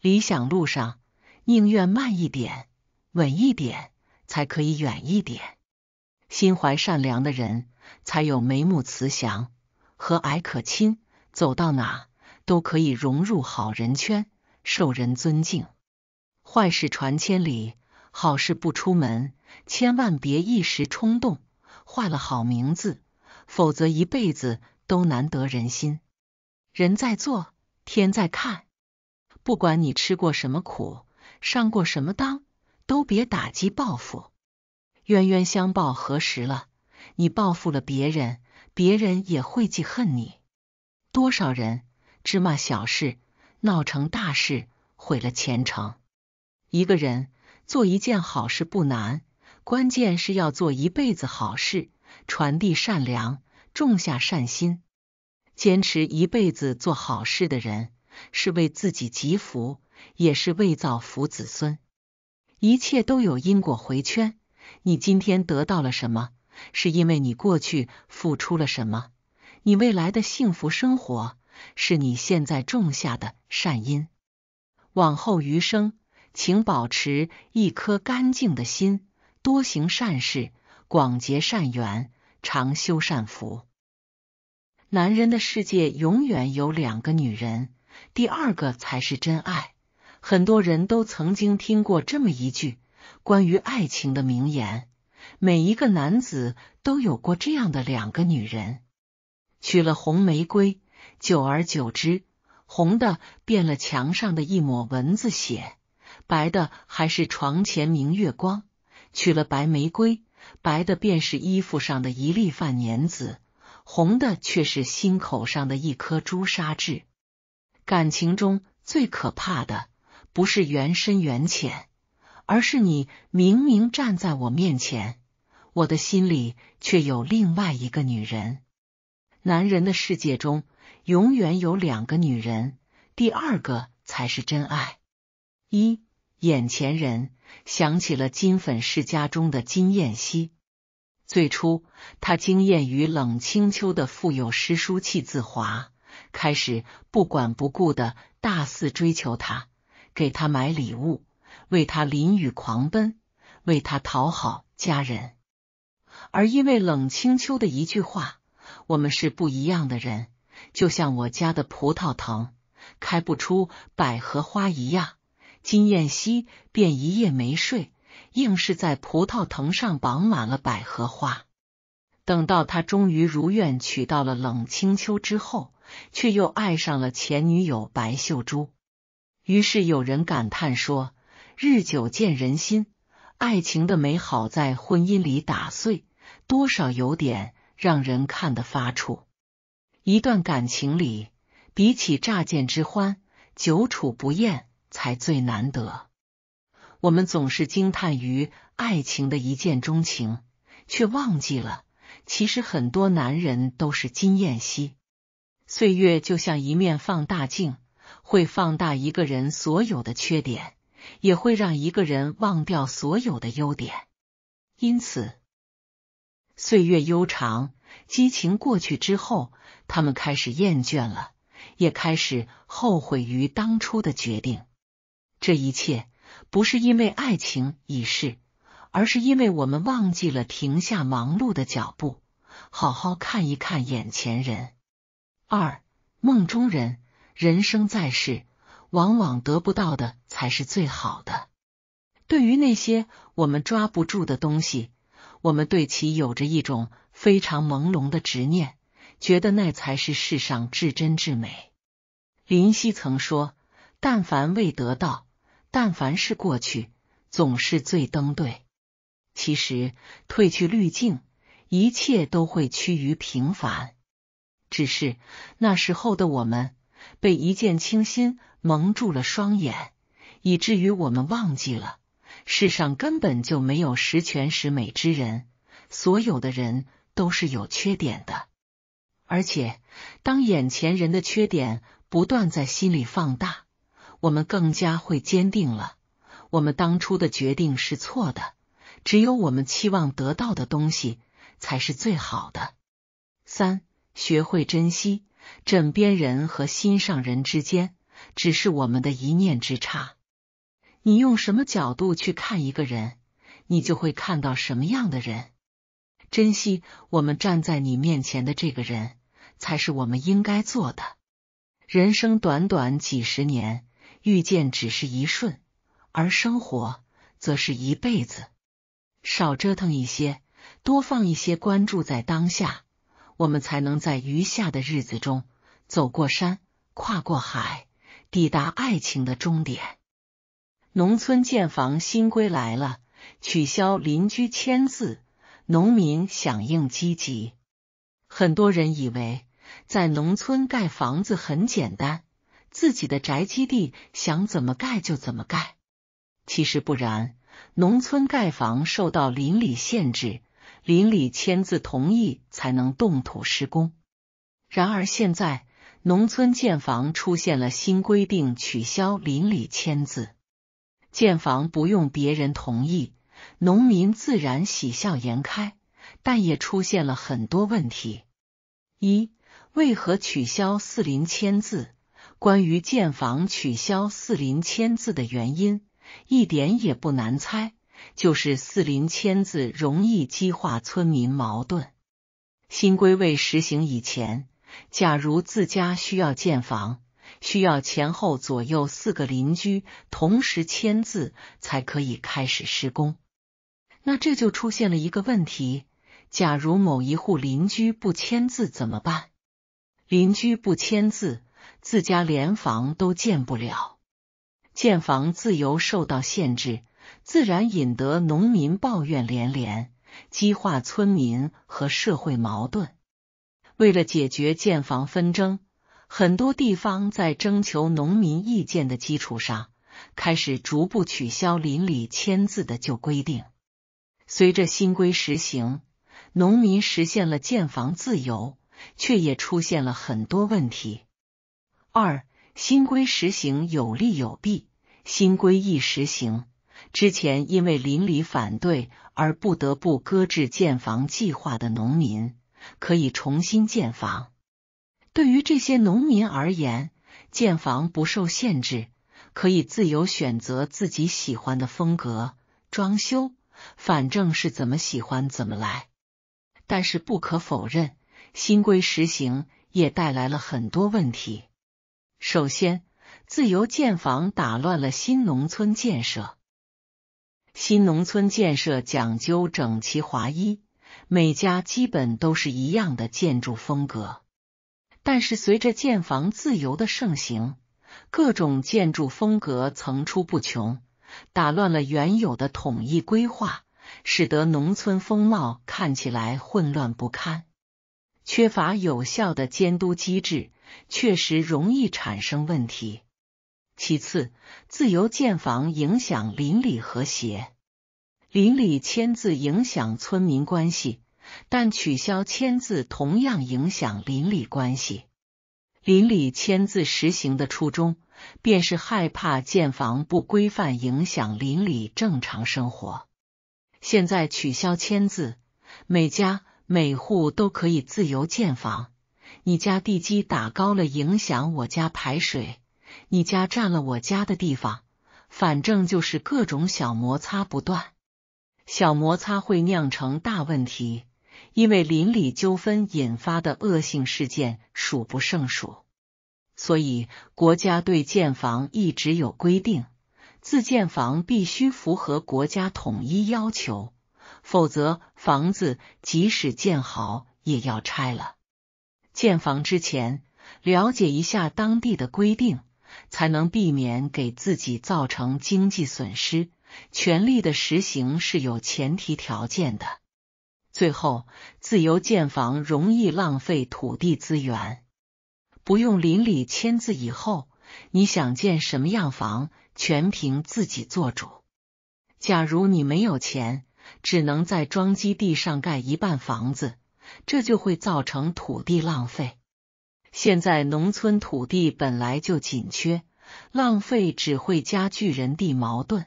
理想路上，宁愿慢一点，稳一点，才可以远一点。心怀善良的人，才有眉目慈祥、和蔼可亲，走到哪都可以融入好人圈，受人尊敬。坏事传千里，好事不出门，千万别一时冲动，坏了好名字，否则一辈子。都难得人心，人在做，天在看。不管你吃过什么苦，上过什么当，都别打击报复，冤冤相报何时了？你报复了别人，别人也会记恨你。多少人芝麻小事闹成大事，毁了前程。一个人做一件好事不难，关键是要做一辈子好事，传递善良。种下善心，坚持一辈子做好事的人，是为自己积福，也是为造福子孙。一切都有因果回圈，你今天得到了什么，是因为你过去付出了什么。你未来的幸福生活，是你现在种下的善因。往后余生，请保持一颗干净的心，多行善事，广结善缘。常修善福。男人的世界永远有两个女人，第二个才是真爱。很多人都曾经听过这么一句关于爱情的名言。每一个男子都有过这样的两个女人：娶了红玫瑰，久而久之，红的变了墙上的一抹蚊子血；白的还是床前明月光。娶了白玫瑰。白的便是衣服上的一粒饭粘子，红的却是心口上的一颗朱砂痣。感情中最可怕的，不是缘深缘浅，而是你明明站在我面前，我的心里却有另外一个女人。男人的世界中，永远有两个女人，第二个才是真爱。一，眼前人。想起了《金粉世家》中的金燕西。最初，他惊艳于冷清秋的富有诗书气自华，开始不管不顾的大肆追求他，给他买礼物，为他淋雨狂奔，为他讨好家人。而因为冷清秋的一句话：“我们是不一样的人，就像我家的葡萄藤开不出百合花一样。”金燕西便一夜没睡，硬是在葡萄藤上绑满了百合花。等到他终于如愿娶到了冷清秋之后，却又爱上了前女友白秀珠。于是有人感叹说：“日久见人心，爱情的美好在婚姻里打碎，多少有点让人看得发怵。一段感情里，比起乍见之欢，久处不厌。”才最难得。我们总是惊叹于爱情的一见钟情，却忘记了其实很多男人都是金燕西。岁月就像一面放大镜，会放大一个人所有的缺点，也会让一个人忘掉所有的优点。因此，岁月悠长，激情过去之后，他们开始厌倦了，也开始后悔于当初的决定。这一切不是因为爱情已逝，而是因为我们忘记了停下忙碌的脚步，好好看一看眼前人。二梦中人，人生在世，往往得不到的才是最好的。对于那些我们抓不住的东西，我们对其有着一种非常朦胧的执念，觉得那才是世上至真至美。林夕曾说：“但凡未得到。”但凡是过去，总是最登对。其实褪去滤镜，一切都会趋于平凡。只是那时候的我们，被一见倾心蒙住了双眼，以至于我们忘记了，世上根本就没有十全十美之人，所有的人都是有缺点的。而且，当眼前人的缺点不断在心里放大。我们更加会坚定了，我们当初的决定是错的。只有我们期望得到的东西才是最好的。三，学会珍惜枕边人和心上人之间，只是我们的一念之差。你用什么角度去看一个人，你就会看到什么样的人。珍惜我们站在你面前的这个人，才是我们应该做的。人生短短几十年。遇见只是一瞬，而生活则是一辈子。少折腾一些，多放一些关注在当下，我们才能在余下的日子中走过山，跨过海，抵达爱情的终点。农村建房新规来了，取消邻居签字，农民响应积极。很多人以为在农村盖房子很简单。自己的宅基地想怎么盖就怎么盖，其实不然，农村盖房受到邻里限制，邻里签字同意才能动土施工。然而现在农村建房出现了新规定，取消邻里签字，建房不用别人同意，农民自然喜笑颜开，但也出现了很多问题。一，为何取消四邻签字？关于建房取消四邻签字的原因，一点也不难猜，就是四邻签字容易激化村民矛盾。新规未实行以前，假如自家需要建房，需要前后左右四个邻居同时签字才可以开始施工，那这就出现了一个问题：假如某一户邻居不签字怎么办？邻居不签字。自家连房都建不了，建房自由受到限制，自然引得农民抱怨连连，激化村民和社会矛盾。为了解决建房纷争，很多地方在征求农民意见的基础上，开始逐步取消邻里签字的旧规定。随着新规实行，农民实现了建房自由，却也出现了很多问题。二新规实行有利有弊，新规一实行，之前因为邻里反对而不得不搁置建房计划的农民可以重新建房。对于这些农民而言，建房不受限制，可以自由选择自己喜欢的风格装修，反正是怎么喜欢怎么来。但是不可否认，新规实行也带来了很多问题。首先，自由建房打乱了新农村建设。新农村建设讲究整齐划一，每家基本都是一样的建筑风格。但是，随着建房自由的盛行，各种建筑风格层出不穷，打乱了原有的统一规划，使得农村风貌看起来混乱不堪。缺乏有效的监督机制。确实容易产生问题。其次，自由建房影响邻里和谐，邻里签字影响村民关系，但取消签字同样影响邻里关系。邻里签字实行的初衷，便是害怕建房不规范影响邻里正常生活。现在取消签字，每家每户都可以自由建房。你家地基打高了，影响我家排水；你家占了我家的地方，反正就是各种小摩擦不断。小摩擦会酿成大问题，因为邻里纠纷引发的恶性事件数不胜数。所以，国家对建房一直有规定，自建房必须符合国家统一要求，否则房子即使建好也要拆了。建房之前，了解一下当地的规定，才能避免给自己造成经济损失。权利的实行是有前提条件的。最后，自由建房容易浪费土地资源。不用邻里签字以后，你想建什么样房，全凭自己做主。假如你没有钱，只能在庄基地上盖一半房子。这就会造成土地浪费。现在农村土地本来就紧缺，浪费只会加剧人地矛盾。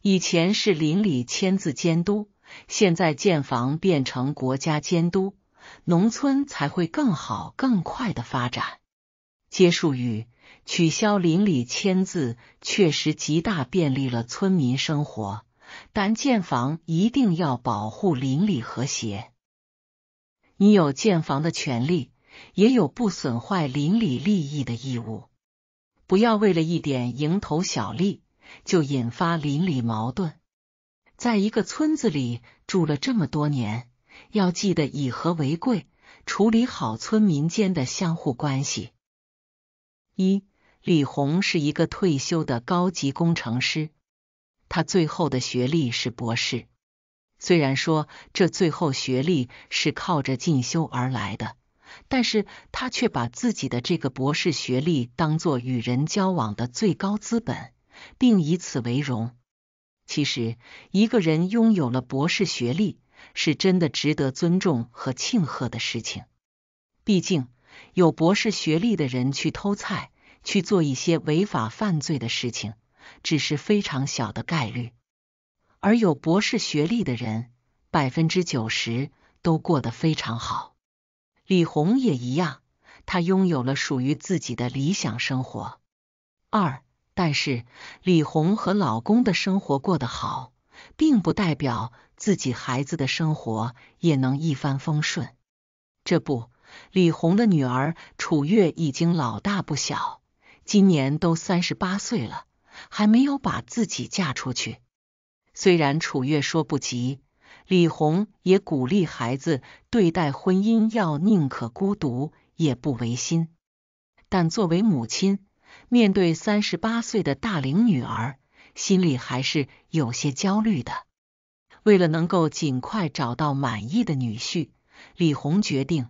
以前是邻里签字监督，现在建房变成国家监督，农村才会更好更快的发展。结束语，取消邻里签字确实极大便利了村民生活，但建房一定要保护邻里和谐。你有建房的权利，也有不损坏邻里利益的义务。不要为了一点蝇头小利就引发邻里矛盾。在一个村子里住了这么多年，要记得以和为贵，处理好村民间的相互关系。一，李红是一个退休的高级工程师，他最后的学历是博士。虽然说这最后学历是靠着进修而来的，但是他却把自己的这个博士学历当做与人交往的最高资本，并以此为荣。其实，一个人拥有了博士学历，是真的值得尊重和庆贺的事情。毕竟，有博士学历的人去偷菜、去做一些违法犯罪的事情，只是非常小的概率。而有博士学历的人，百分之九十都过得非常好。李红也一样，她拥有了属于自己的理想生活。二，但是李红和老公的生活过得好，并不代表自己孩子的生活也能一帆风顺。这不，李红的女儿楚月已经老大不小，今年都三十八岁了，还没有把自己嫁出去。虽然楚月说不急，李红也鼓励孩子对待婚姻要宁可孤独也不违心，但作为母亲，面对三十八岁的大龄女儿，心里还是有些焦虑的。为了能够尽快找到满意的女婿，李红决定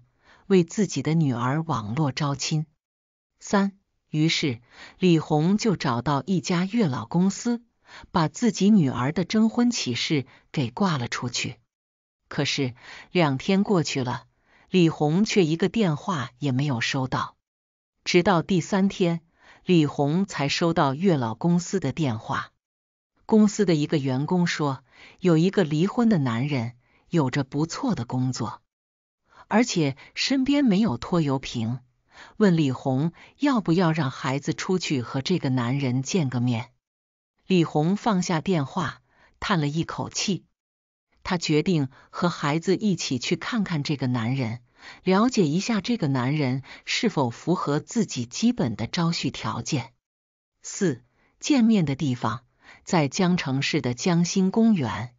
为自己的女儿网络招亲。三，于是李红就找到一家月老公司。把自己女儿的征婚启事给挂了出去，可是两天过去了，李红却一个电话也没有收到。直到第三天，李红才收到月老公司的电话。公司的一个员工说，有一个离婚的男人有着不错的工作，而且身边没有拖油瓶，问李红要不要让孩子出去和这个男人见个面。李红放下电话，叹了一口气。他决定和孩子一起去看看这个男人，了解一下这个男人是否符合自己基本的招婿条件。四见面的地方在江城市的江心公园。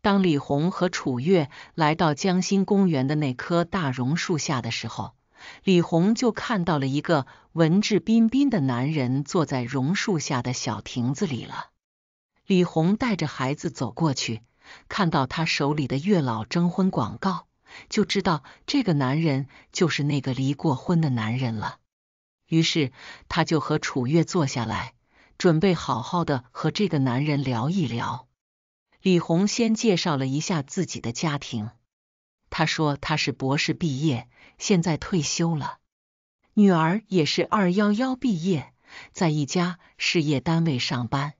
当李红和楚月来到江心公园的那棵大榕树下的时候。李红就看到了一个文质彬彬的男人坐在榕树下的小亭子里了。李红带着孩子走过去，看到他手里的月老征婚广告，就知道这个男人就是那个离过婚的男人了。于是，他就和楚月坐下来，准备好好的和这个男人聊一聊。李红先介绍了一下自己的家庭，他说他是博士毕业。现在退休了，女儿也是二幺幺毕业，在一家事业单位上班。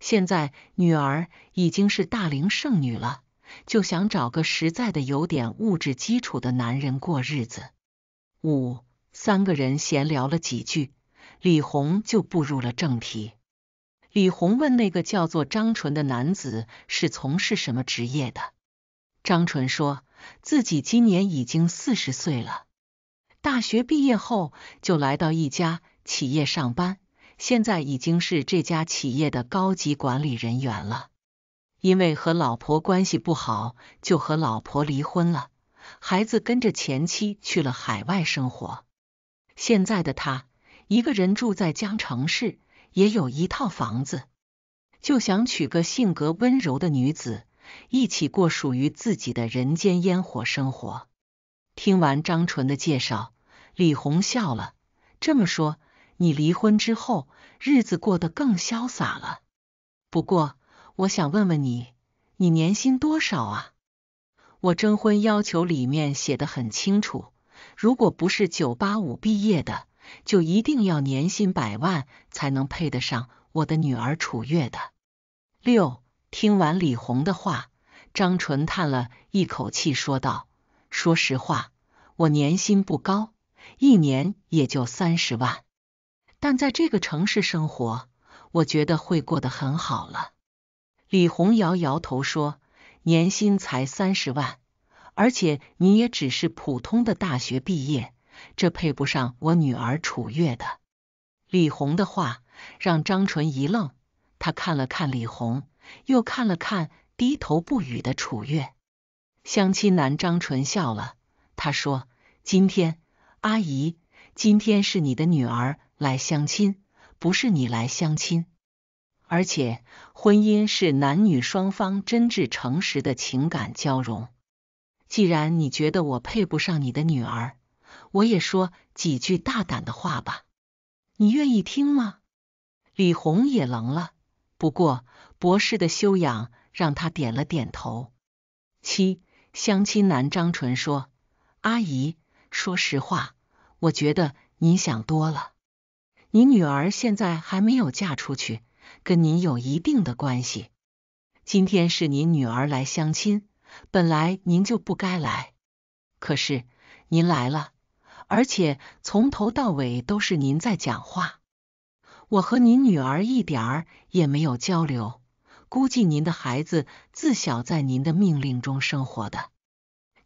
现在女儿已经是大龄剩女了，就想找个实在的、有点物质基础的男人过日子。五三个人闲聊了几句，李红就步入了正题。李红问那个叫做张纯的男子是从事什么职业的。张纯说。自己今年已经四十岁了，大学毕业后就来到一家企业上班，现在已经是这家企业的高级管理人员了。因为和老婆关系不好，就和老婆离婚了，孩子跟着前妻去了海外生活。现在的他一个人住在江城市，也有一套房子，就想娶个性格温柔的女子。一起过属于自己的人间烟火生活。听完张纯的介绍，李红笑了。这么说，你离婚之后日子过得更潇洒了。不过，我想问问你，你年薪多少啊？我征婚要求里面写的很清楚，如果不是九八五毕业的，就一定要年薪百万才能配得上我的女儿楚月的。六。听完李红的话，张纯叹了一口气，说道：“说实话，我年薪不高，一年也就三十万。但在这个城市生活，我觉得会过得很好了。”李红摇摇头说：“年薪才三十万，而且你也只是普通的大学毕业，这配不上我女儿楚月的。”李红的话让张纯一愣，他看了看李红。又看了看低头不语的楚月，相亲男张纯笑了。他说：“今天阿姨，今天是你的女儿来相亲，不是你来相亲。而且婚姻是男女双方真挚诚实的情感交融。既然你觉得我配不上你的女儿，我也说几句大胆的话吧，你愿意听吗？”李红也愣了。不过，博士的修养让他点了点头。七相亲男张纯说：“阿姨，说实话，我觉得您想多了。您女儿现在还没有嫁出去，跟您有一定的关系。今天是您女儿来相亲，本来您就不该来。可是您来了，而且从头到尾都是您在讲话。”我和您女儿一点儿也没有交流，估计您的孩子自小在您的命令中生活的。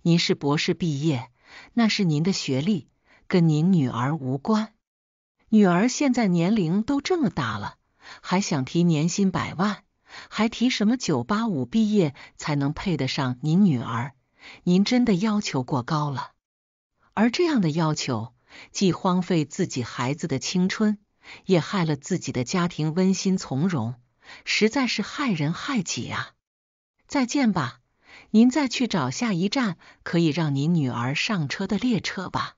您是博士毕业，那是您的学历，跟您女儿无关。女儿现在年龄都这么大了，还想提年薪百万，还提什么九八五毕业才能配得上您女儿？您真的要求过高了。而这样的要求，既荒废自己孩子的青春。也害了自己的家庭温馨从容，实在是害人害己啊！再见吧，您再去找下一站可以让您女儿上车的列车吧。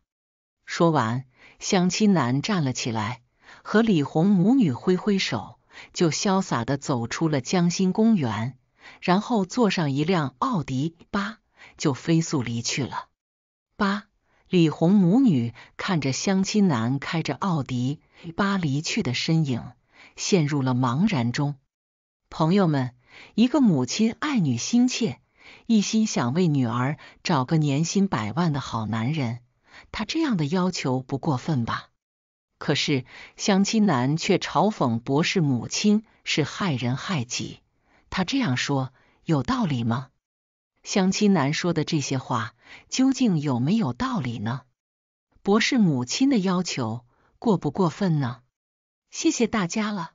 说完，相亲男站了起来，和李红母女挥挥手，就潇洒的走出了江心公园，然后坐上一辆奥迪八，就飞速离去了。八李红母女看着相亲男开着奥迪。巴离去的身影陷入了茫然中。朋友们，一个母亲爱女心切，一心想为女儿找个年薪百万的好男人，她这样的要求不过分吧？可是相亲男却嘲讽博士母亲是害人害己。他这样说有道理吗？相亲男说的这些话究竟有没有道理呢？博士母亲的要求。过不过分呢？谢谢大家了。